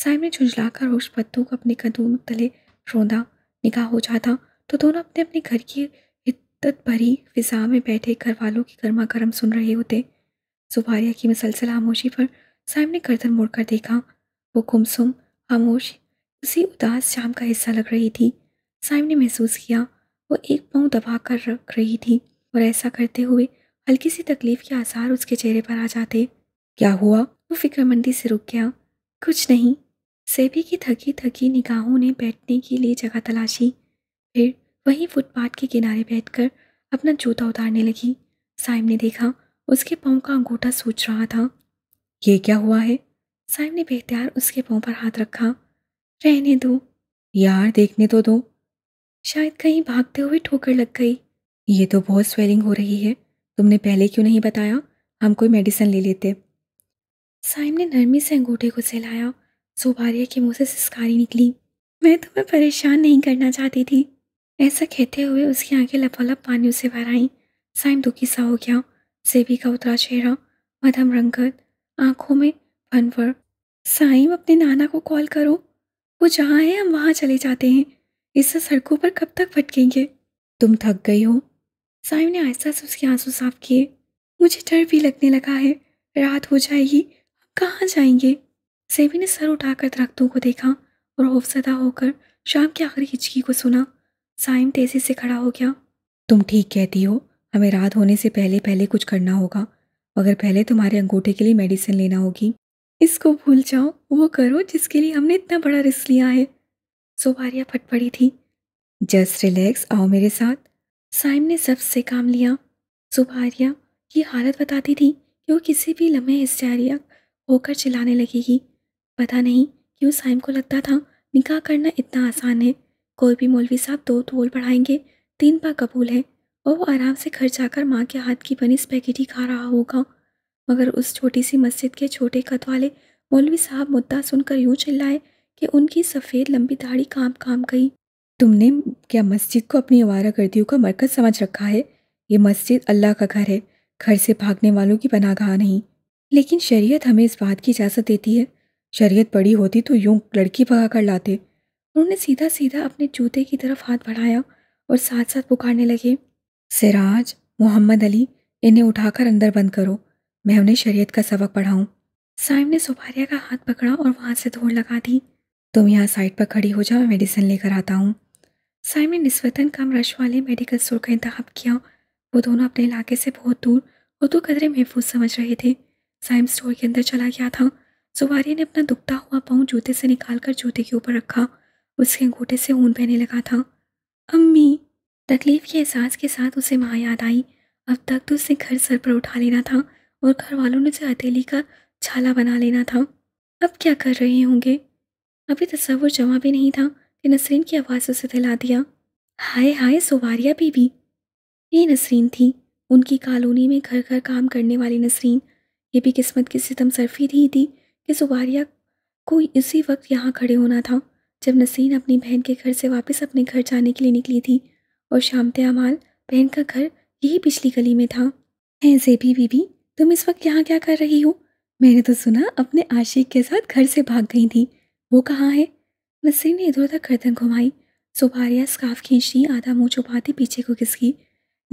साहिब ने झुंझलाकर रोश पत्तों को अपने कदम तले रोंदा निकाह हो जाता तो दोनों अपने अपने घर की हिद्दत भरी फिजा में बैठे घर वालों की गर्मा गर्म सुन रहे होते सुबारिया की मुसलसल खामोशी पर साहब ने गर्दन मोड़ कर देखा वो गुमसुम खामोश उसी उदास शाम का हिस्सा लग रही थी साहिब ने महसूस किया वो एक पाँव दबा कर रख रही थी और ऐसा करते हुए हल्की सी तकलीफ के आसार उसके चेहरे पर आ जाते क्या हुआ वो फिक्रमंदी से रुक गया कुछ नहीं सेबी की थकी थकी निगाहों ने बैठने के लिए जगह तलाशी फिर वहीं फुटपाथ के किनारे बैठकर अपना जूता उतारने लगी साइम ने देखा उसके पाँव का अंगूठा सूझ रहा था ये क्या हुआ है साइम ने बेहतियार उसके पाँव पर हाथ रखा रहने दो यार देखने तो दो शायद कहीं भागते हुए ठोकर लग गई ये तो बहुत स्वेलिंग हो रही है तुमने पहले क्यों नहीं बताया हम कोई मेडिसिन ले लेते साइम ने नरमी से अंगूठे को सहलाया सोबारिया के मुंह से सिस्कारी निकली मैं तुम्हें परेशान नहीं करना चाहती थी ऐसा कहते हुए उसकी आंखें लपोलप पानी से भर आई साइम दुखी सा हो गया सेबी का उतरा चेहरा मधम रंगत आंखों में भनवर साइम अपने नाना को कॉल करो वो जहाँ है हम वहाँ चले जाते हैं इससे सड़कों पर कब तक भटकेंगे तुम थक गई हो साइम ने आहिस्ता से उसके आंसू साफ किए मुझे डर भी लगने लगा है रात हो जाएगी हम कहाँ जाएंगे सेवी ने सर उठाकर दरख्तों को देखा और हौफसदा होकर शाम की आखिरी हिचकी को सुना साइम तेजी से खड़ा हो गया तुम ठीक कहती हो हमें रात होने से पहले पहले कुछ करना होगा मगर पहले तुम्हारे अंगूठे के लिए मेडिसिन लेना होगी इसको भूल जाओ वो करो जिसके लिए हमने इतना बड़ा रिस्क लिया है सोबारिया फट पड़ी थी जस्ट रिलैक्स आओ मेरे साथ साइम ने सब से काम लिया सुभारिया ये हालत बताती थी कि वो किसी भी लम्हे हिस्सा होकर चिल्लाने लगेगी पता नहीं क्यों साइम को लगता था निकाह करना इतना आसान है कोई भी मौलवी साहब दो तोल पढ़ाएंगे तीन पा कबूल है और वो आराम से घर जाकर माँ के हाथ की बनी स्पैगेटी खा रहा होगा मगर उस छोटी सी मस्जिद के छोटे कद वाले मौलवी साहब मुद्दा सुनकर यूँ चिल्लाए कि उनकी सफ़ेद लंबी दाढ़ी काम काम गई तुमने क्या मस्जिद को अपनी आवारा गर्दियों का मरकज समझ रखा है ये मस्जिद अल्लाह का घर है घर से भागने वालों की पनागाह नहीं लेकिन शरीयत हमें इस बात की इजाज़त देती है शरीयत पड़ी होती तो यूं लड़की भगा कर लाते उन्होंने सीधा सीधा अपने जूते की तरफ हाथ बढ़ाया और साथ साथ पुकारने लगे सिराज मोहम्मद अली इन्हें उठाकर अंदर बंद करो मैं उन्हें शरीयत का सबक पढ़ाऊँ साइम ने सुपारिया का हाथ पकड़ा और वहाँ से दौड़ लगा दी तुम यहाँ साइड पर खड़ी हो जाओ मैं मेडिसिन लेकर आता हूँ साइम ने नस्बता कम रश वाले मेडिकल स्टोर का इंतखब किया वो दोनों अपने इलाके से बहुत दूर और दो कदरे महफूज समझ रहे थे साइम स्टोर के अंदर चला गया था सुवारिया ने अपना दुखता हुआ पाँव जूते से निकालकर जूते के ऊपर रखा उसके अंगूठे से ऊन बहने लगा था अम्मी तकलीफ़ के एहसास के साथ उसे माँ याद आई अब तक तो उसे घर सर पर उठा लेना था और घर वालों ने उसे हथेली का छाला बना लेना था अब क्या कर रहे होंगे अभी तस्वुर तो जमा भी नहीं था कि नसरीन की आवाज़ उसे दिला दिया हाय हाय सोवारिया बीबी ये नसरीन थी उनकी कॉलोनी में घर घर काम करने वाली नसरीन ये भी किस्मत की सितम सरफी थी थी कि जुबारिया को इसी वक्त यहाँ खड़े होना था जब नसीन अपनी बहन के घर से वापस अपने घर जाने के लिए निकली थी और शामत अमाल बहन का घर यही पिछली गली में था ऐसे भी बीबी तुम इस वक्त यहाँ क्या कर रही हो मैंने तो सुना अपने आशिक के साथ घर से भाग गई थी वो कहाँ है नसीन ने इधर उधर गर्दन घुमाई सुबारिया स्काफ खींच आधा मुँह छुपाती पीछे को किसकी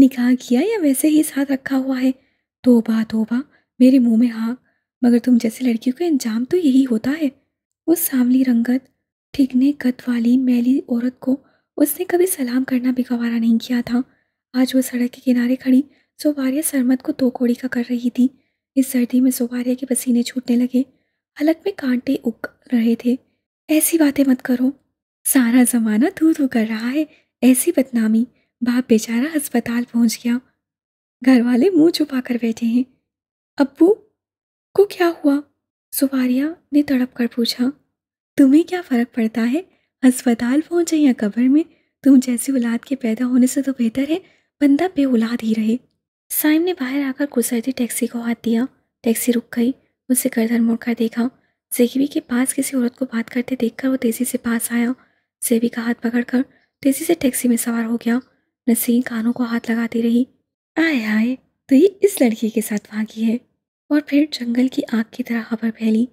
निकाह किया या वैसे ही साथ रखा हुआ है तोबा तोबा मेरे मुंह में हाँ मगर तुम जैसी लड़कियों का अंजाम तो यही होता है उस सांवली रंगत ठिकने कत वाली मैली औरत को उसने कभी सलाम करना भी गवारा नहीं किया था आज वो सड़क के किनारे खड़ी सोवारिया सरमत को तो कोड़ी का कर रही थी इस सर्दी में सोवारिया के पसीने छूटने लगे हलक में कांटे उग रहे थे ऐसी बातें मत करो सारा जमाना धू धू कर रहा है ऐसी बदनामी बाप बेचारा अस्पताल पहुंच गया घर वाले मुंह छुपा कर बैठे हैं अब्बू को क्या हुआ सुवारिया ने तड़प कर पूछा तुम्हें क्या फ़र्क पड़ता है अस्पताल पहुँचे या कब्र में तुम जैसी औलाद के पैदा होने से तो बेहतर है बंदा बे औलाद ही रहे साइम ने बाहर आकर गुजरती टैक्सी को हाथ दिया टैक्सी रुक गई उसे गर्दन कर देखा जेबी के पास किसी औरत को बात करते देखकर वो तेज़ी से पास आया जेबी का हाथ पकड़कर तेज़ी से टैक्सी में सवार हो गया नसीन कानों को हाथ लगाती रही आए आए तो ये इस लड़की के साथ भागी है और फिर जंगल की आग की तरह खबर फैली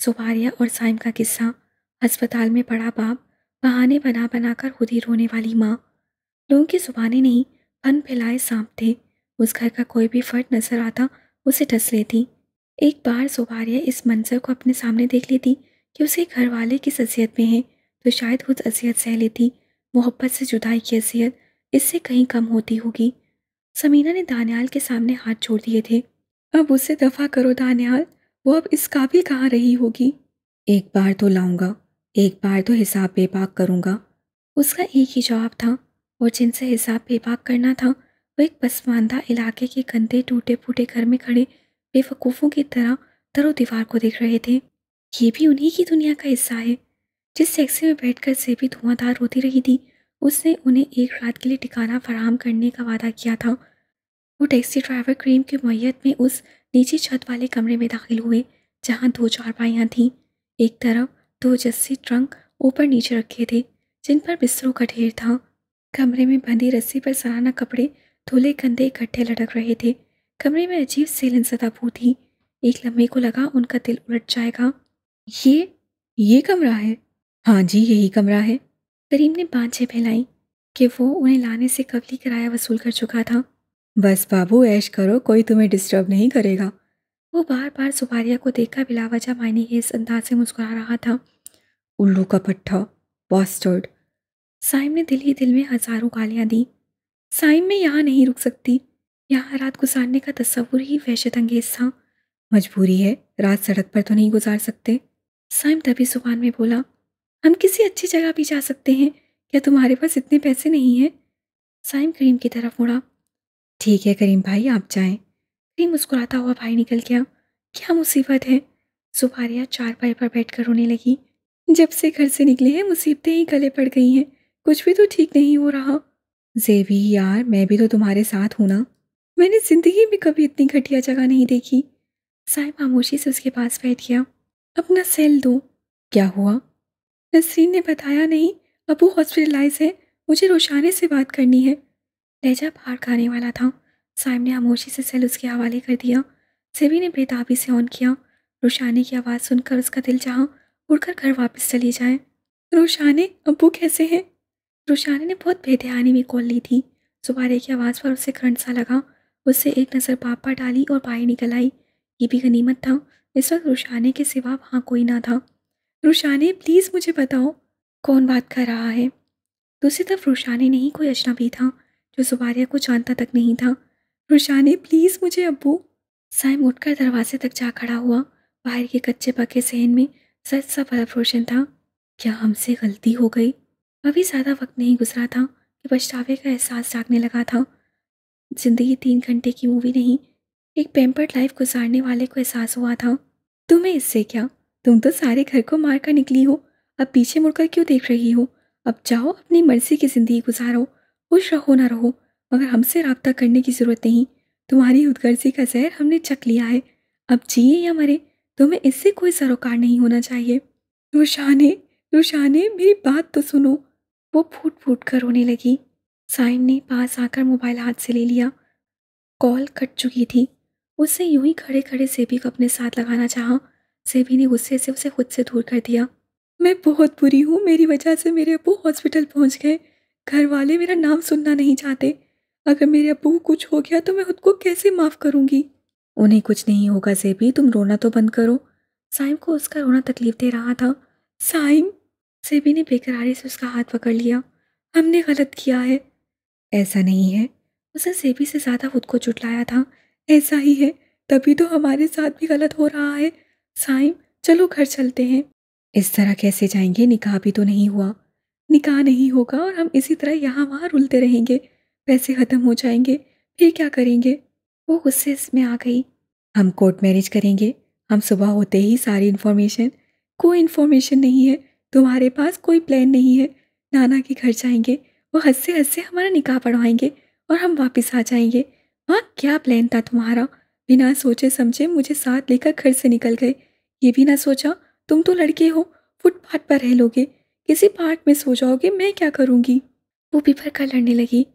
सुपारिया और साइम का किस्सा अस्पताल में पड़ा बाप बहाने बना बनाकर खुद ही रोने वाली माँ लोगों की जुबानें नहीं फन फैलाए सांप थे उस घर का कोई भी फर्द नजर आता उसे डस लेती एक बार सुबारिया इस मंजर को अपने सामने देख लेती कि उसे घर वाले किस अजियत में है तो शायद खुद अजियत सह लेती मोहब्बत से जुदाई की अजियत इससे कहीं कम होती होगी समीना ने दानियाल के सामने हाथ छोड़ दिए थे अब उसे दफा करो दान्याल वो अब इस काबिल कहाँ रही होगी एक बार तो लाऊंगा एक बार तो हिसाब बेबाक करूंगा उसका एक ही जवाब था और जिनसे हिसाब बेपाक करना था वो एक पसमानदा इलाके के गंदे टूटे फूटे घर में खड़े बेवकूफ़ों की तरह तरो दीवार को देख रहे थे ये भी उन्हीं की दुनिया का हिस्सा है जिस टैक्सी में बैठकर से भी धुआंधार होती रही थी उसने उन्हें एक रात के लिए ठिकाना फराहम करने का वादा किया था वो टैक्सी ड्राइवर क्रीम की मैयत में उस नीचे छत वाले कमरे में दाखिल हुए जहाँ दो चारपाइयाँ थीं एक तरफ दो जस्सी ट्रंक ऊपर नीचे रखे थे जिन पर बिस्तरों का ढेर था कमरे में बंधी रस्सी पर सराना कपड़े धुले गंदे इकट्ठे लटक रहे थे कमरे में अजीब सेलन सतापू थी एक लम्हे को लगा उनका दिल उलट जाएगा ये ये कमरा है हाँ जी यही कमरा है करीम ने बांझे फैलाई कि वो उन्हें लाने से कबली किराया वसूल कर चुका था बस बाबू ऐश करो कोई तुम्हें डिस्टर्ब नहीं करेगा वो बार बार सुपारिया को देखकर बिलावजा मायने के इस अंदाज से मुस्कुरा रहा था उल्लू का पट्टा बॉस्टर्ड साइम ने दिल ही दिल में हजारों गालियाँ दी साइम में यहाँ नहीं रुक सकती यहाँ रात गुजारने का तस्वुर ही वहशत अंगेज था मजबूरी है रात सड़क पर तो नहीं गुजार सकते साइम तभी सुबह में बोला हम किसी अच्छी जगह भी जा सकते हैं क्या तुम्हारे पास इतने पैसे नहीं हैं साइम करीम की तरफ मुड़ा ठीक है करीम भाई आप जाएं करीम मुस्कुराता हुआ भाई निकल गया क्या मुसीबत है सुपारिया चार पाई पर बैठ कर रोने लगी जब से घर से निकले हैं मुसीबतें ही गले पड़ गई हैं कुछ भी तो ठीक नहीं हो रहा जेवी यार मैं भी तो तुम्हारे साथ हूँ ना मैंने ज़िंदगी में कभी इतनी घटिया जगह नहीं देखी साय खामोशी से उसके पास बैठ गया अपना सेल दो क्या हुआ नसरीन ने बताया नहीं अबू हॉस्पिटलाइज है मुझे रोशाने से बात करनी है लहजा पार खाने वाला था साहिब ने खामोशी से सेल उसके हवाले कर दिया सेवी ने बेताबी से ऑन किया रोशानी की आवाज़ सुनकर उसका दिल चाह उड़कर घर वापस चली जाए रोशानी अबू कैसे हैं रोशानी ने बहुत बेदहानी में कॉल ली थी सुबारे की आवाज़ पर उसे करंट सा लगा उससे एक नज़र पापा डाली और बाहर निकल आई ये भी गनीमत था इस वक्त रुशाने के सिवा वहाँ कोई ना था रुशाने प्लीज़ मुझे बताओ कौन बात कर रहा है दूसरी तरफ रुशाने नहीं कोई अजनबी था जो जुबारिया को जानता तक नहीं था रुशानी प्लीज़ मुझे अबू साइम उठकर दरवाजे तक जा खड़ा हुआ बाहर के कच्चे पके सहन में सच सा बर्फ रोशन था क्या हमसे गलती हो गई अभी ज़्यादा वक्त नहीं गुजरा था कि पछतावे का एहसास जागने लगा था ज़िंदगी तीन घंटे की मूवी नहीं एक पेम्पर्ड लाइफ गुजारने वाले को एहसास हुआ था तुम्हें इससे क्या तुम तो सारे घर को मार कर निकली हो अब पीछे मुड़कर क्यों देख रही हो अब जाओ अपनी मर्जी की ज़िंदगी गुजारो खुश रहो ना रहो मगर हमसे रबता करने की ज़रूरत नहीं तुम्हारी उदगर्जी का जहर हमने चक लिया है अब जिए या मरे तुम्हें इससे कोई सरोकार नहीं होना चाहिए रुशाने रुशाने मेरी बात तो सुनो वो फूट फूट कर रोने लगी साइन ने पास आकर मोबाइल हाथ से ले लिया कॉल कट चुकी थी उससे यूं ही खड़े खड़े सेबी को अपने साथ लगाना चाहा सेबी ने गुस्से से उसे खुद से दूर कर दिया मैं बहुत बुरी हूँ मेरी वजह से मेरे अबू हॉस्पिटल पहुँच गए घर वाले मेरा नाम सुनना नहीं चाहते अगर मेरे अबू को कुछ हो गया तो मैं खुद को कैसे माफ़ करूंगी उन्हें कुछ नहीं होगा भी तुम रोना तो बंद करो साइम को उसका रोना तकलीफ दे रहा था साइम सेबी ने बेकरारी से उसका हाथ पकड़ लिया हमने गलत किया है ऐसा नहीं है उसने सेबी से ज़्यादा खुद को चुटलाया था ऐसा ही है तभी तो हमारे साथ भी गलत हो रहा है साइम चलो घर चलते हैं इस तरह कैसे जाएंगे निकाह भी तो नहीं हुआ निकाह नहीं होगा और हम इसी तरह यहाँ वहाँ रुलते रहेंगे पैसे ख़त्म हो जाएंगे फिर क्या करेंगे वो गुस्से इसमें आ गई हम कोर्ट मैरिज करेंगे हम सुबह होते ही सारी इन्फॉर्मेशन कोई इन्फॉर्मेशन नहीं है तुम्हारे पास कोई प्लान नहीं है नाना के घर जाएंगे वो हंसते हंसते हमारा निकाह पढ़वाएंगे और हम वापस आ जाएंगे वहाँ क्या प्लान था तुम्हारा बिना सोचे समझे मुझे साथ लेकर घर से निकल गए ये भी ना सोचा तुम तो लड़के हो फुटपाथ पर रह लोगे किसी पार्क में सो जाओगे मैं क्या करूँगी वो भी का लड़ने लगी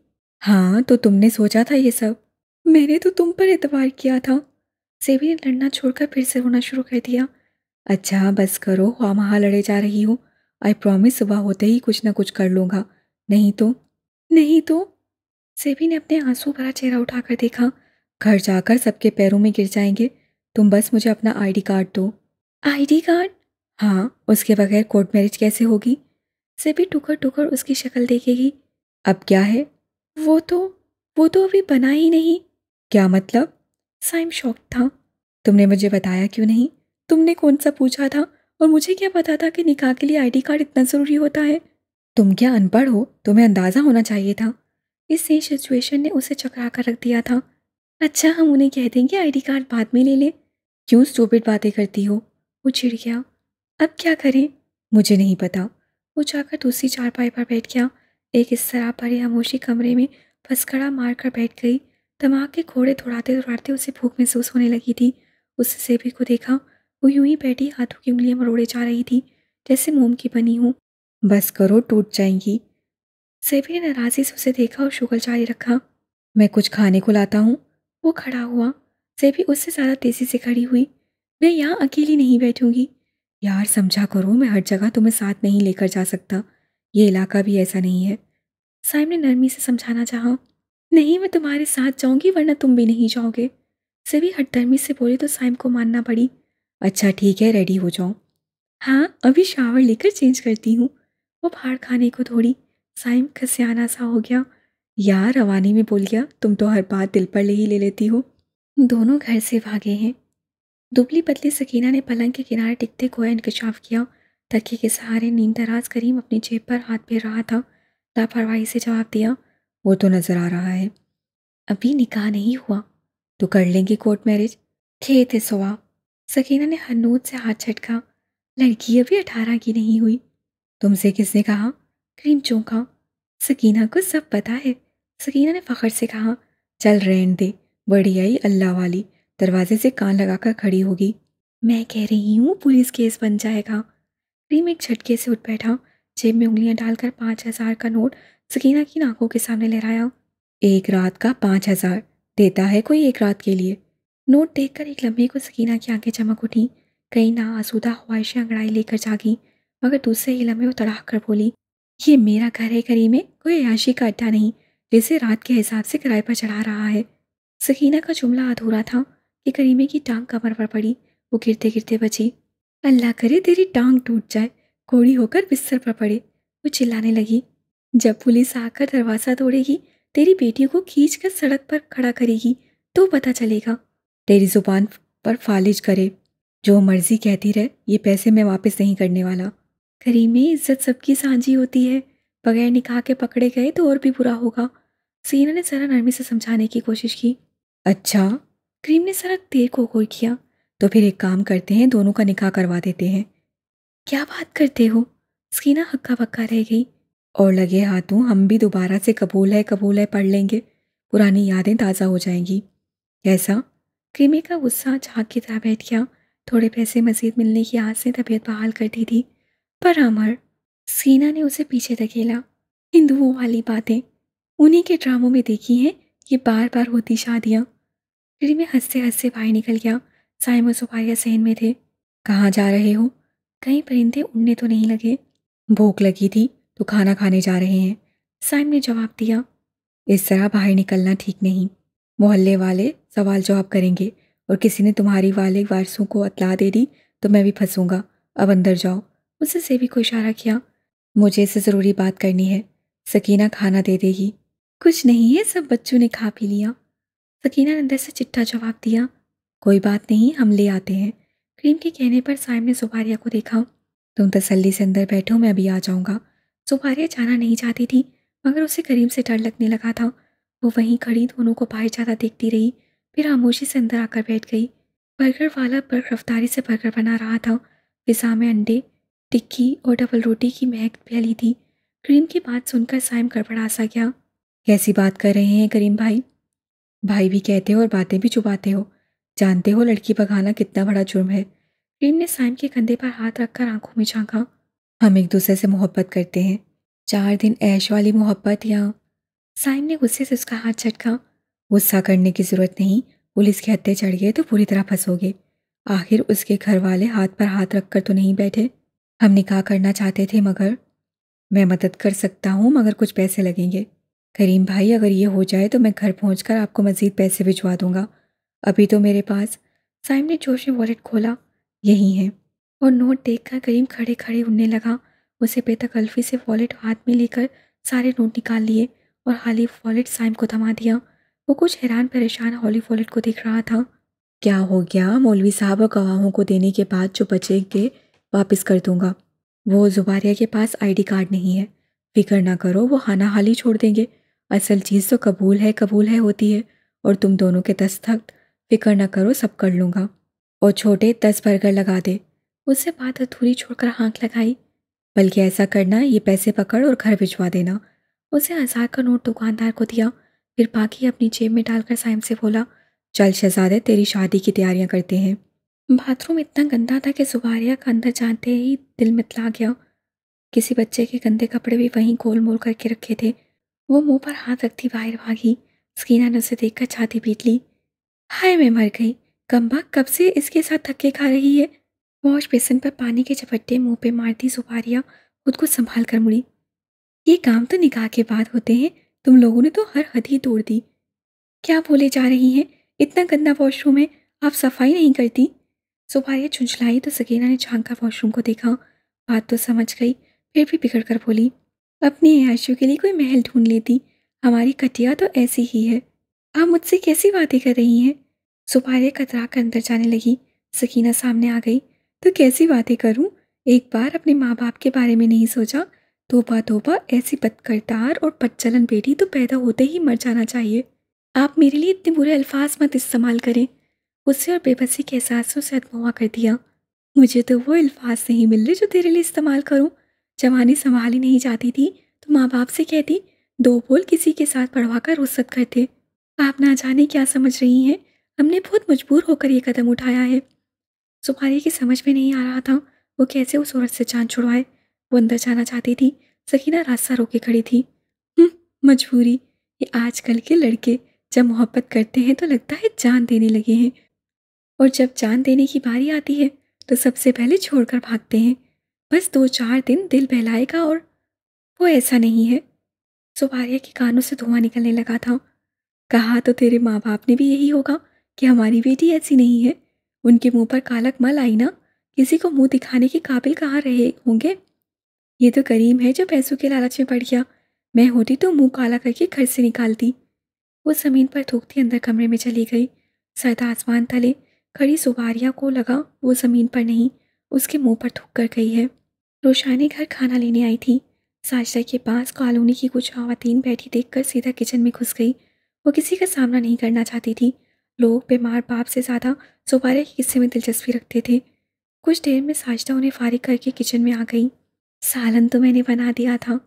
हाँ तो तुमने सोचा था ये सब मैंने तो तुम पर एतवार किया था सेवी ने लड़ना छोड़कर फिर से रोना शुरू कर दिया अच्छा बस करो हुआ महा लड़े जा रही हो आई प्रॉमिस सुबह होते ही कुछ ना कुछ कर लूँगा नहीं तो नहीं तो सेवी ने अपने आंसू भरा चेहरा उठाकर देखा घर जाकर सबके पैरों में गिर जाएंगे तुम बस मुझे अपना आईडी कार्ड दो आईडी कार्ड हाँ उसके बगैर कोर्ट मैरिज कैसे होगी सभी टुकर टुकर उसकी शक्ल देखेगी अब क्या है वो तो वो तो अभी बना ही नहीं क्या मतलब साइम शौक था तुमने मुझे बताया क्यों नहीं तुमने कौन सा पूछा था और मुझे क्या पता था कि निकाह के लिए आईडी कार्ड इतना ज़रूरी होता है तुम क्या अनपढ़ हो तुम्हें अंदाज़ा होना चाहिए था इस सिचुएशन ने उसे चकरा कर रख दिया था अच्छा हम उन्हें कह देंगे आईडी कार्ड बाद में ले लें क्यों स्टूपिड बातें करती हो वो चिड़ गया अब क्या करें मुझे नहीं पता वो जाकर दूसरी चारपाई पर बैठ गया एक इस पर खामोशी कमरे में फसकड़ा मार कर बैठ गई दिमाग के घोड़े दौड़ाते दौड़ाते उसे भूख महसूस होने लगी थी उससे सेबी को देखा वो यूं ही बैठी हाथों की उंगलियां मरोड़े जा रही थी जैसे मोम की बनी हो बस करो टूट जाएंगी सेबी ने नाराज़ी से उसे देखा और शुगर जारी रखा मैं कुछ खाने को लाता हूँ वो खड़ा हुआ सेबी उससे ज़्यादा तेज़ी से खड़ी हुई मैं यहाँ अकेली नहीं बैठूंगी यार समझा करो मैं हर जगह तुम्हें साथ नहीं लेकर जा सकता ये इलाका भी ऐसा नहीं है साइम ने नरमी से समझाना चाहा नहीं मैं तुम्हारे साथ जाऊंगी वरना तुम भी नहीं जाओगे सभी हटदर्मी से बोले तो साइम को मानना पड़ी अच्छा ठीक है रेडी हो जाओ हाँ अभी शावर लेकर चेंज करती हूँ वो बाहर खाने को थोड़ी साइम खसियाना सा हो गया यार रवानी में बोल गया तुम तो हर बात दिल पर ले ही ले लेती हो दोनों घर से भागे हैं दुबली पतली सकीना ने पलंग के किनारे टिकते गोया इंकशाफ किया तकिए के सहारे नींद दराज करीम अपनी जेब पर हाथ फेर रहा था लापरवाही से जवाब दिया वो तो नज़र आ रहा है अभी निकाह नहीं हुआ तो कर लेंगे कोर्ट मैरिज खेत है सवा सकीना ने हनूद से हाथ छटका लड़की अभी अठारह की नहीं हुई तुमसे किसने कहा करीम चौंका सकीना को सब पता है सकीना ने फ़खर से कहा चल रहन दे बड़ी आई अल्लाह वाली दरवाजे से कान लगाकर खड़ी होगी मैं कह रही हूँ पुलिस केस बन जाएगा रीम एक झटके से उठ बैठा जेब में उंगलियां डालकर पाँच हज़ार का नोट सकीना की नाकों के सामने लहराया एक रात का पाँच हज़ार देता है कोई एक रात के लिए नोट देखकर एक लम्हे को सकीना की आंखें चमक उठी कई ना आसूदा ख्वाहिशें अंगड़ाई लेकर जागी मगर दूसरे ही लम्हे वो तड़ाह कर बोली ये मेरा घर है करी में कोई अयाशी का अड्डा नहीं जिसे रात के हिसाब से किराए पर चढ़ा रहा है सकीना का जुमला अधूरा था कि करीमे की टांग कमर पर पड़ी वो गिरते गिरते बची अल्लाह करे तेरी टांग टूट जाए कोड़ी होकर बिस्तर पर पड़े वो चिल्लाने लगी जब पुलिस आकर दरवाज़ा तोड़ेगी तेरी बेटी को खींच कर सड़क पर खड़ा करेगी तो पता चलेगा तेरी ज़ुबान पर फालिज करे जो मर्जी कहती रहे ये पैसे मैं वापस नहीं करने वाला करीमे इज्जत सबकी सांझी होती है बगैर निकाह के पकड़े गए तो और भी बुरा होगा सीना ने जरा नरमी से समझाने की कोशिश की अच्छा करीम ने सड़क देर को गौर किया तो फिर एक काम करते हैं दोनों का निकाह करवा देते हैं क्या बात करते हो स्कीना हक्का पक्का रह गई और लगे हाथों हम भी दोबारा से कबूल है कबूल है पढ़ लेंगे पुरानी यादें ताज़ा हो जाएंगी ऐसा क्रीमे का गुस्सा झाँक की तरह बैठ गया थोड़े पैसे मजीद मिलने की आज से तबीयत बहाल कर दी थी पर अमर सीना ने उसे पीछे धकेला हिंदुओं वाली बातें उन्हीं के ड्रामों में देखी हैं ये बार बार होती शादियाँ फिर मैं हंसते हंसते बाहर निकल गया साइमन सुपारिया सहन में थे कहाँ जा रहे हो कहीं परिंदे उड़ने तो नहीं लगे भूख लगी थी तो खाना खाने जा रहे हैं साइम ने जवाब दिया इस तरह बाहर निकलना ठीक नहीं मोहल्ले वाले सवाल जवाब करेंगे और किसी ने तुम्हारी वाले वारसों को अतला दे दी तो मैं भी फंसूंगा अब अंदर जाओ से सेवी को इशारा किया मुझे इसे ज़रूरी बात करनी है सकीना खाना दे देगी कुछ नहीं है सब बच्चों ने खा पी लिया सकीना ने अंदर से चिट्ठा जवाब दिया कोई बात नहीं हम ले आते हैं क्रीम के कहने पर साहिब ने सुपारिया को देखा तुम तसल्ली से अंदर बैठो मैं अभी आ जाऊँगा सुपारिया जाना नहीं चाहती थी मगर उसे करीम से डर लगने लगा था वो वहीं खड़ी दोनों को बाहर ज्यादा देखती रही फिर खामोशी से अंदर आकर बैठ गई बर्गर वाला पर रफ्तारी से बर्गर बना रहा था फिजा में अंडे टिक्की और डबल रोटी की महक फैली थी करीम की बात सुनकर साइम गड़बड़ा सा गया कैसी बात कर रहे हैं करीम भाई भाई भी कहते हो और बातें भी छुपाते हो जानते हो लड़की भगाना कितना बड़ा जुर्म है रीम ने साइम के कंधे पर हाथ रखकर आंखों में झांका हम एक दूसरे से मोहब्बत करते हैं चार दिन ऐश वाली मोहब्बत या साइम ने गुस्से से उसका हाथ झटका गुस्सा करने की ज़रूरत नहीं पुलिस के हत्ते चढ़ गए तो पूरी तरह फंसोगे आखिर उसके घर वाले हाथ पर हाथ रखकर तो नहीं बैठे हम निकाह करना चाहते थे मगर मैं मदद कर सकता हूँ मगर कुछ पैसे लगेंगे करीम भाई अगर ये हो जाए तो मैं घर पहुँच कर आपको मज़ीद पैसे भिजवा दूँगा अभी तो मेरे पास साइम ने जोश में वॉलेट खोला यही है और नोट देखकर करीम खड़े खड़े उड़ने लगा उसे बेतकल्फी से वॉलेट हाथ में लेकर सारे नोट निकाल लिए और हाली वॉलेट साइम को थमा दिया वो कुछ हैरान परेशान हॉली वॉलेट को देख रहा था क्या हो गया मौलवी साहब और गवाहों को देने के बाद जो बचेंगे वापस कर दूंगा वो जुबारिया के पास आईडी कार्ड नहीं है फिक्र ना करो वो हाना हाली छोड़ देंगे असल चीज़ तो कबूल है कबूल है होती है और तुम दोनों के दस्तखत फिक्र न करो सब कर लूँगा और छोटे दस बर्गर लगा दे उससे बात अधूरी छोड़कर हाँक लगाई बल्कि ऐसा करना ये पैसे पकड़ और घर भिजवा देना उसे हज़ार का नोट दुकानदार को दिया फिर बाकी अपनी जेब में डालकर साइम से बोला चल शहजादे तेरी शादी की तैयारियां करते हैं बाथरूम इतना गंदा था कि सुबारिया का अंदर जानते ही दिल मितला गया किसी बच्चे के गंदे कपड़े भी वहीं गोल मोल करके रखे थे वो मुंह पर हाथ रखती बाहर भागी स्कीना ने उसे देखकर छाती पीट ली हाय मैं मर गई कम्बा कब से इसके साथ थके खा रही है वॉश बेसन पर पानी के चपट्टे मुंह पे मारती सुपारिया खुद को संभाल कर मुड़ी ये काम तो निकाह के बाद होते हैं तुम लोगों ने तो हर हद ही तोड़ दी क्या बोले जा रही हैं इतना गंदा वॉशरूम है आप सफाई नहीं करती सुपारिया छुंझलाई तो सकीना ने झांका कर वॉशरूम को देखा बात तो समझ गई फिर भी बिगड़ कर बोली अपनी याशों के लिए कोई महल ढूंढ लेती हमारी कटिया तो ऐसी ही है आप मुझसे कैसी बातें कर रही हैं सुपारे कतरा कर अंदर जाने लगी सकीना सामने आ गई तो कैसी बातें करूं एक बार अपने माँ बाप के बारे में नहीं सोचा तोबा तोबा ऐसी बदकरदार और बदचलन बेटी तो पैदा होते ही मर जाना चाहिए आप मेरे लिए इतने बुरे अल्फाज मत इस्तेमाल करें उससे और बेबसी के एहसास से अदमुआ कर दिया मुझे तो वो अल्फाज नहीं मिल रहे जो तेरे लिए इस्तेमाल करूँ जवानी संभाली नहीं जाती थी तो माँ बाप से कहती दो बोल किसी के साथ पढ़वा कर रुस्सत करते आप ना जाने क्या समझ रही हैं हमने बहुत मजबूर होकर ये कदम उठाया है सुपारी की समझ में नहीं आ रहा था वो कैसे उस औरत से जान छुड़वाए वो अंदर जाना चाहती थी सकीना रास्ता रोके खड़ी थी हम्म, मजबूरी ये आजकल के लड़के जब मोहब्बत करते हैं तो लगता है जान देने लगे हैं और जब जान देने की बारी आती है तो सबसे पहले छोड़कर भागते हैं बस दो चार दिन दिल बहलाएगा और वो ऐसा नहीं है सुपारिया के कानों से धुआं निकलने लगा था कहा तो तेरे माँ बाप ने भी यही होगा कि हमारी बेटी ऐसी नहीं है उनके मुंह पर कालक मल आई ना किसी को मुंह दिखाने के काबिल कहाँ रहे होंगे ये तो करीम है जो पैसों के लालच में पड़ गया मैं होती तो मुंह काला करके घर से निकालती वो ज़मीन पर थूकती अंदर कमरे में चली गई सरदा आसमान तले खड़ी सुबारिया को लगा वो ज़मीन पर नहीं उसके मुंह पर थूक कर गई है रोशानी घर खाना लेने आई थी साजदा के पास कॉलोनी की कुछ खातन बैठी देखकर सीधा किचन में घुस गई वो किसी का सामना नहीं करना चाहती थी लोग बीमार बाप से ज़्यादा सुपारे के किस्से में दिलचस्पी रखते थे कुछ देर में साजदा उन्हें फारिग करके किचन में आ गई सालन तो मैंने बना दिया था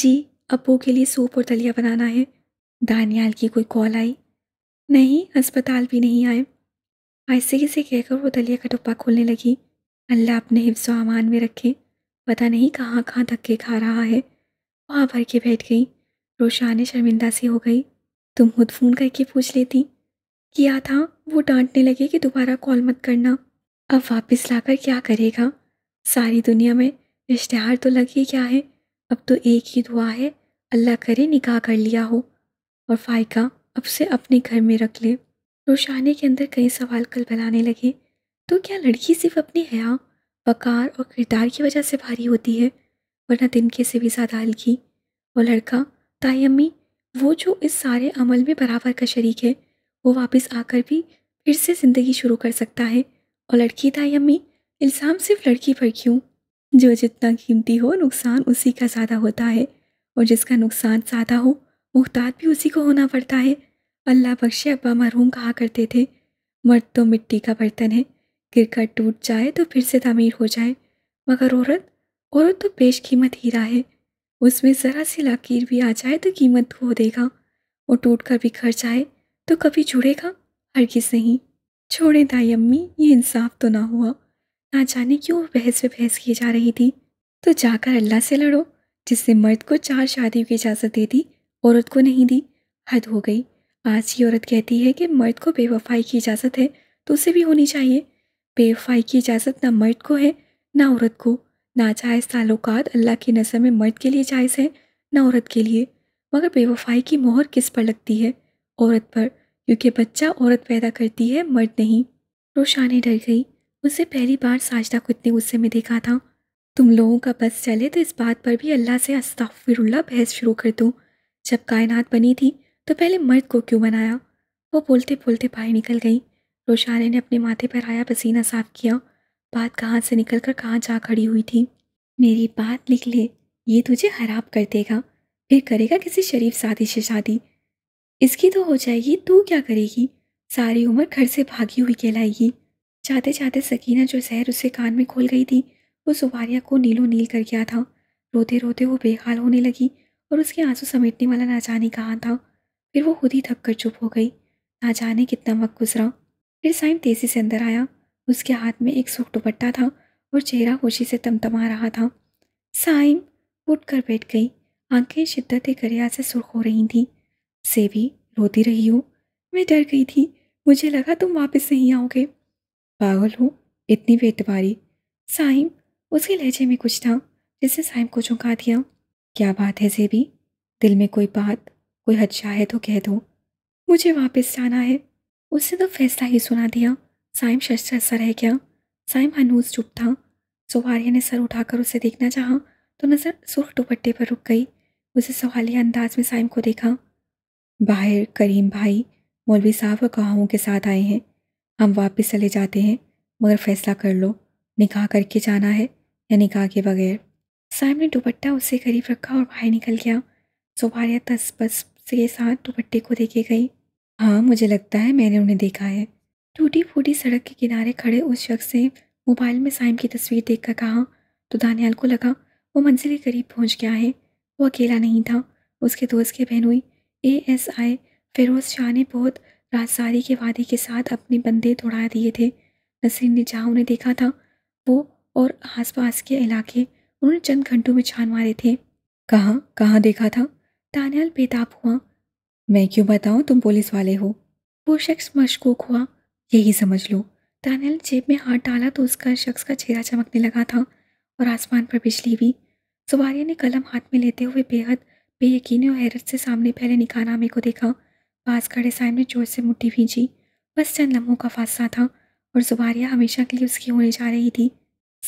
जी अबू के लिए सूप और दलिया बनाना है दानियाल की कोई कॉल आई नहीं अस्पताल भी नहीं आए ऐसे किसे कहकर वो दलिया का टप्पा खोलने लगी अल्लाह अपने हिफ्स अमान में रखे पता नहीं कहाँ कहाँ धक्के खा रहा है वहाँ भर के बैठ गई रोशाने शर्मिंदा सी हो गई तुम खुद फ़ोन करके पूछ लेती किया था वो डांटने लगे कि दोबारा कॉल मत करना अब वापस लाकर क्या करेगा सारी दुनिया में रिश्तेदार तो लगे क्या है अब तो एक ही दुआ है अल्लाह करे निकाह कर लिया हो और फाइका अब से अपने घर में रख ले रोशाने के अंदर कई सवाल कल बलाने लगे तो क्या लड़की सिर्फ अपनी हया वक़ार और किरदार की वजह से भारी होती है वरना के से भी ज़्यादा हल्की वो लड़का ताई अम्मी वो जो इस सारे अमल में बराबर का शरीक है वो वापस आकर भी फिर से ज़िंदगी शुरू कर सकता है और लड़की अम्मी इल्ज़ाम सिर्फ लड़की पर क्यों जो जितना कीमती हो नुकसान उसी का ज़्यादा होता है और जिसका नुकसान ज़्यादा हो मुख्तार भी उसी को होना पड़ता है अल्लाह बख्शे अब्बा मरहूम कहा करते थे मर्द तो मिट्टी का बर्तन है गिरकर टूट जाए तो फिर से तमीर हो जाए मगर औरत औरत तो पेश कीमत हीरा है उसमें ज़रा सी लाकीर भी आ जाए तो कीमत धो देगा और टूट कर बिखर जाए तो कभी जुड़ेगा हरगिज़ नहीं छोड़े दाई अम्मी ये इंसाफ तो ना हुआ ना जाने क्यों बहस पे बहस की जा रही थी तो जाकर अल्लाह से लड़ो जिसने मर्द को चार शादियों की इजाज़त दे दी औरत को नहीं दी हद हो गई आज की औरत कहती है कि मर्द को बेवफाई की इजाज़त है तो उसे भी होनी चाहिए बेवफाई की इजाज़त ना मर्द को है ना औरत को ना जायज़ ताल्लुकात अल्लाह की नज़र में मर्द के लिए जायज़ है ना औरत के लिए मगर बेवफाई की मोहर किस पर लगती है औरत पर क्योंकि बच्चा औरत पैदा करती है मर्द नहीं रोशानी डर गई उससे पहली बार साजदा को इतने गुस्से में देखा था तुम लोगों का बस चले तो इस बात पर भी अल्लाह से अस्ताफिर बहस शुरू कर दो जब कायनात बनी थी तो पहले मर्द को क्यों बनाया वो बोलते बोलते बाहर निकल गई रोशाले ने अपने माथे पर आया पसीना साफ किया बात कहाँ से निकल कर कहाँ जा खड़ी हुई थी मेरी बात लिख ले ये तुझे हराब कर देगा फिर करेगा किसी शरीफ शादी से शादी इसकी तो हो जाएगी तू क्या करेगी सारी उम्र घर से भागी हुई कहलाएगी जाते जाते सकीना जो जहर उसके कान में खोल गई थी वो सुबारिया को नीलो नील कर गया था रोते रोते वो बेहाल होने लगी और उसके आंसू समेटने वाला ना जाने कहाँ था फिर वो खुद ही थक कर चुप हो गई ना जाने कितना वक्त गुजरा फिर साइम तेज़ी से अंदर आया उसके हाथ में एक सूख दुपट्टा था और चेहरा खुशी से तमतमा रहा था साइम उठ कर बैठ गई आंखें शिद्दत गरिया से सुर्ख हो रही थी सेवी रोती रही हो मैं डर गई थी मुझे लगा तुम वापस नहीं आओगे पागल हो इतनी बेतबारी साइम उसके लहजे में कुछ था जिसे साइम को चौंका दिया क्या बात है जेबी दिल में कोई बात कोई हदशा है तो कह दो मुझे वापस जाना है उसने तो फैसला ही सुना दिया साइम शस्त्र रह गया साइम हनूज चुप था सोवारिया ने सर उठाकर उसे देखना चाहा तो नज़र सुर्ख दुपट्टे पर रुक गई उसे सवालिया अंदाज में साइम को देखा बाहर करीम भाई मौलवी साहब और गवाहों के साथ आए हैं हम वापस चले जाते हैं मगर फैसला कर लो निकाह करके जाना है या निकाह के बगैर साइम ने दुपट्टा उसे करीब रखा और बाहर निकल गया सोबारिया तसबस के साथ दुपट्टे को देखे गई हाँ, मुझे लगता है मैंने उन्हें देखा है। टूटी-फूटी सड़क के किनारे खड़े उस शख्स ने मोबाइल में साइम की तस्वीर देखकर कहा तो दानियाल को लगा वो मंज़िल के करीब पहुँच गया है। वो अकेला नहीं था, उसके दोस्त की बहनोई आई फ़िरोज़ शाह ने बहुत राज़दारी के वादे के साथ अपने बंदे दौड़ा दिए थे। नसीर ने जहाँ उन्हें देखा था, वो और आस-पास के इलाके उन्होंने चंद घंटों में छान मारे थे। कहाँ, कहाँ देखा था? दानियाल बेताब हुआ। मैं क्यों बताऊँ तुम पुलिस वाले हो वो शख्स मशकूक हुआ यही समझ लो तानल जेब में हाथ डाला तो उसका शख्स का चेहरा चमकने लगा था और आसमान पर बिजली भी सुवारिया ने कलम हाथ में लेते हुए बेहद बेयकीनी और हैरत से सामने पहले निकानामे को देखा पास खड़े साहब ने जोर से मुट्ठी भींची बस चंद लम्हों का फासला था और सुबारिया हमेशा के लिए उसकी होने जा रही थी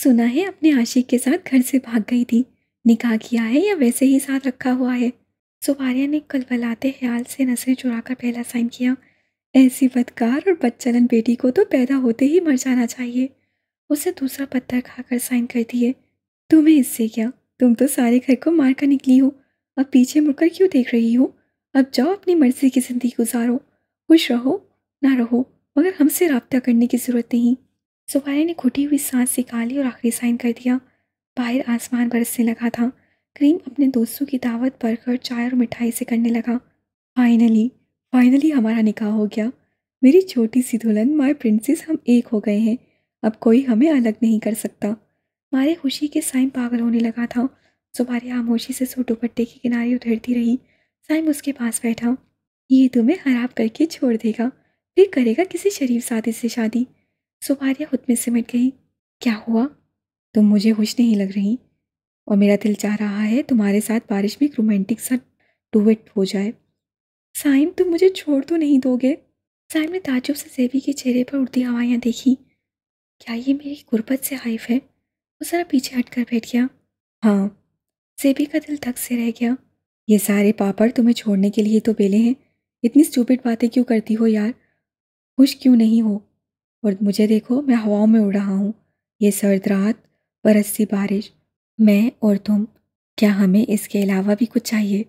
सुना है अपने आशिक के साथ घर से भाग गई थी निकाह किया है या वैसे ही साथ रखा हुआ है सुपारिया ने कलबलाते ख्याल से नजरें चुराकर पहला साइन किया ऐसी बदकार और बदचलन बेटी को तो पैदा होते ही मर जाना चाहिए उसने दूसरा पत्थर खाकर साइन कर दिए तुम्हें इससे क्या तुम तो सारे घर को मार कर निकली हो अब पीछे मुड़कर क्यों देख रही हो अब जाओ अपनी मर्जी की ज़िंदगी गुजारो खुश रहो ना रहो मगर हमसे रबता करने की ज़रूरत नहीं सुपारिया ने घुटी हुई सांस निकाली और आखिरी साइन कर दिया बाहर आसमान बरसने लगा था करीम अपने दोस्तों की दावत पर खर्च चाय और मिठाई से करने लगा फाइनली फाइनली हमारा निकाह हो गया मेरी छोटी सी दुल्हन माय प्रिंसेस हम एक हो गए हैं अब कोई हमें अलग नहीं कर सकता मारे खुशी के साइम पागल होने लगा था सुबारे आमोशी से सो दुपट्टे के किनारे उधेड़ती रही साइम उसके पास बैठा ये तुम्हें खराब करके छोड़ देगा फिर करेगा किसी शरीफ शादी से शादी सुबारिया खुद में सिमट गई क्या हुआ तुम मुझे खुश नहीं लग रही और मेरा दिल चाह रहा है तुम्हारे साथ बारिश में एक रोमांटिक सा डुएट हो जाए साइम तुम मुझे छोड़ तो नहीं दोगे साइम ने ताजुब से सेवी के चेहरे पर उड़ती हवाएं देखी क्या ये मेरी गुर्बत से हाइफ है वो ज़रा पीछे हट कर बैठ गया हाँ सेबी का दिल थक से रह गया ये सारे पापड़ तुम्हें छोड़ने के लिए तो बेले हैं इतनी स्टूपिड बातें क्यों करती हो यार खुश क्यों नहीं हो और मुझे देखो मैं हवाओं में उड़ रहा हूँ ये सर्द रात बरस बारिश मैं और तुम क्या हमें इसके अलावा भी कुछ चाहिए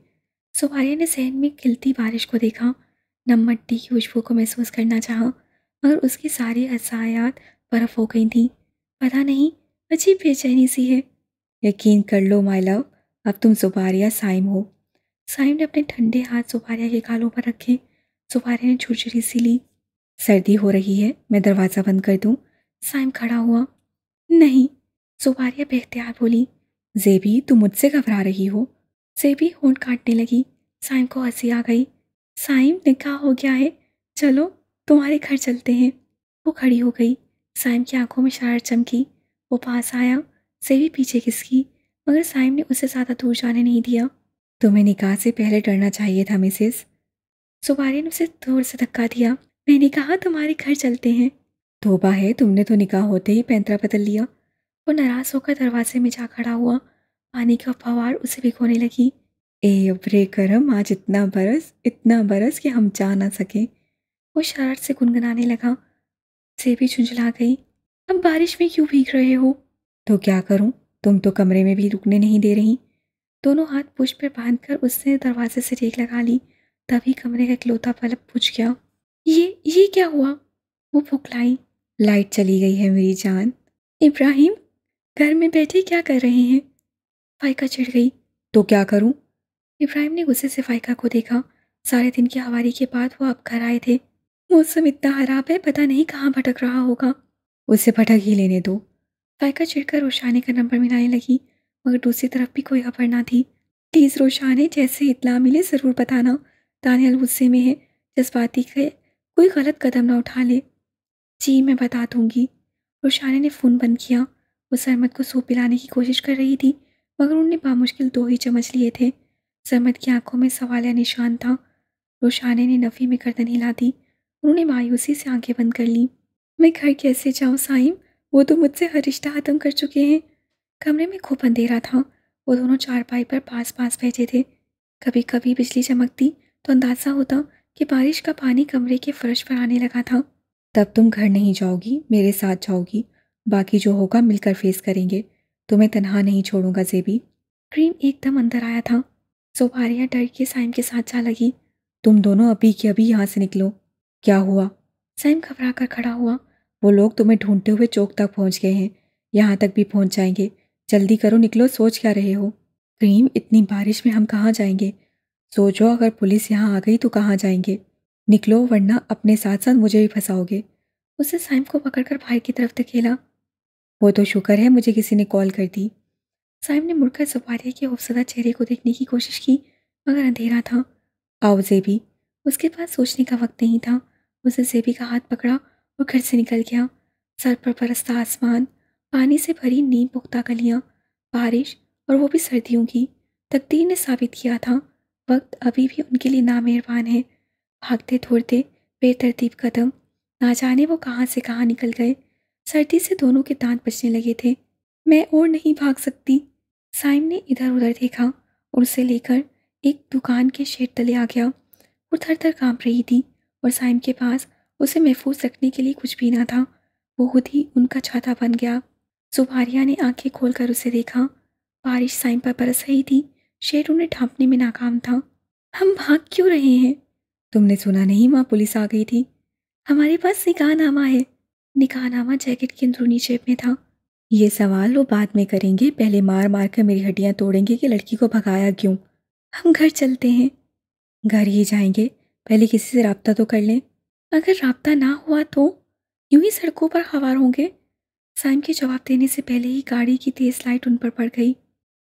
सुमारिया ने सहन में खिलती बारिश को देखा नम मट्टी की खुशबू को महसूस करना चाहा मगर उसकी सारी असायात बर्फ हो गई थी पता नहीं अजीब बेचैनी सी है यकीन कर लो माई लव अब तुम सुपारिया साइम हो साइम ने अपने ठंडे हाथ सुपारिया के कालों पर रखे सुपारिया ने छुरछुरी सी ली सर्दी हो रही है मैं दरवाज़ा बंद कर दूँ साइम खड़ा हुआ नहीं सुपारिया बेख्तियार बोली जेबी तुम मुझसे घबरा रही हो जेबी होंठ काटने लगी साइम को हंसी आ गई साइम निकाह हो गया है चलो तुम्हारे घर चलते हैं वो खड़ी हो गई साइम की आंखों में शरारत चमकी वो पास आया सेवी पीछे किसकी मगर साइम ने उसे ज़्यादा दूर जाने नहीं दिया तुम्हें निकाह से पहले डरना चाहिए था मिसेस सुबारी ने उसे दूर से धक्का दिया मैंने कहा तुम्हारे घर चलते हैं धोबा है तुमने तो निकाह होते ही पैंतरा बदल लिया वो नाराज़ होकर दरवाजे में जा खड़ा हुआ पानी का फवार उसे भिगोने लगी ए अबरे करम आज इतना बरस इतना बरस कि हम जा ना सकें वो शरारत से गुनगुनाने लगा से भी झुंझला गई अब बारिश में क्यों भीग रहे हो तो क्या करूं तुम तो कमरे में भी रुकने नहीं दे रही दोनों हाथ पुश पर कर उसने दरवाजे से टेक लगा ली तभी कमरे का इकलौता बल्ब बुझ गया ये ये क्या हुआ वो फुकलाई लाइट चली गई है मेरी जान इब्राहिम घर में बैठे क्या कर रहे हैं फाइका चिढ़ गई तो क्या करूं? इब्राहिम ने गुस्से से फ़ायका को देखा सारे दिन की आवारी के बाद वो अब घर आए थे मौसम इतना ख़राब है पता नहीं कहाँ भटक रहा होगा उसे भटक ही लेने दो चिड़ चिढ़कर रोशाने का नंबर मिलाने लगी मगर दूसरी तरफ भी कोई खबर ना थी प्लीज़ रोशाने जैसे इतला मिले ज़रूर बताना दानियल गुस्से में है जज्बाती है कोई गलत कदम ना उठा ले जी मैं बता दूंगी रोशाने ने फ़ोन बंद किया वो सरमद को सूप पिलाने की कोशिश कर रही थी मगर उनने बामुश्किल दो ही चम्मच लिए थे सरमद की आंखों में सवाल या निशान था रोशाने ने नफ़ी में गर्दन हिला दी उन्होंने मायूसी से आंखें बंद कर ली मैं घर कैसे जाऊँ साइम वो तो मुझसे हर रिश्ता ख़त्म कर चुके हैं कमरे में खूब अंधेरा था वो दोनों चारपाई पर पास पास बैठे थे कभी कभी बिजली चमकती तो अंदाज़ा होता कि बारिश का पानी कमरे के फर्श पर आने लगा था तब तुम घर नहीं जाओगी मेरे साथ जाओगी बाकी जो होगा मिलकर फेस करेंगे तुम्हें तनहा नहीं छोड़ूंगा जेबी क्रीम एकदम अंदर आया था सोपारिया डर के साइम के साथ जा लगी तुम दोनों अभी के अभी यहाँ से निकलो क्या हुआ साइम घबरा कर खड़ा हुआ वो लोग तुम्हें ढूंढते हुए चौक तक पहुँच गए हैं यहाँ तक भी पहुँच जाएंगे जल्दी करो निकलो सोच क्या रहे हो क्रीम इतनी बारिश में हम कहाँ जाएंगे सोचो अगर पुलिस यहाँ आ गई तो कहाँ जाएंगे निकलो वरना अपने साथ साथ मुझे भी फंसाओगे उसने साइम को पकड़कर भाई की तरफ धकेला वो तो शुक्र है मुझे किसी ने कॉल कर दी साहिब ने मुड़कर सुपारिया के हौसला चेहरे को देखने की कोशिश की मगर अंधेरा था आओजे भी उसके पास सोचने का वक्त नहीं था उसने जेबी का हाथ पकड़ा और घर से निकल गया सर पर परस्ता आसमान पानी से भरी नीम पुख्ता गलियाँ बारिश और वो भी सर्दियों की तकदीर ने साबित किया था वक्त अभी भी उनके लिए नामेहरबान है भागते थोड़ते बेतरतीब कदम ना जाने वो कहाँ से कहाँ निकल गए सर्दी से दोनों के दांत बचने लगे थे मैं और नहीं भाग सकती साइम ने इधर उधर देखा और उसे लेकर एक दुकान के शेड तले आ गया वो थर थर काँप रही थी और साइम के पास उसे महफूज रखने के लिए कुछ भी ना था वो खुद ही उनका छाता बन गया सुभारिया ने आंखें खोलकर उसे देखा बारिश साइम पर बरस रही थी शेर उन्हें ढांपने में नाकाम था हम भाग क्यों रहे हैं तुमने सुना नहीं माँ पुलिस आ गई थी हमारे पास निकाह नामा है निकाहनामा जैकेट के अंदरूनी जेब में था ये सवाल वो बाद में करेंगे पहले मार मार कर मेरी हड्डियाँ तोड़ेंगे कि लड़की को भगाया क्यों हम घर चलते हैं घर ही जाएंगे पहले किसी से रबता तो कर लें अगर रबता ना हुआ तो यूं ही सड़कों पर हवार होंगे साइम के जवाब देने से पहले ही गाड़ी की तेज़ लाइट उन पर पड़ गई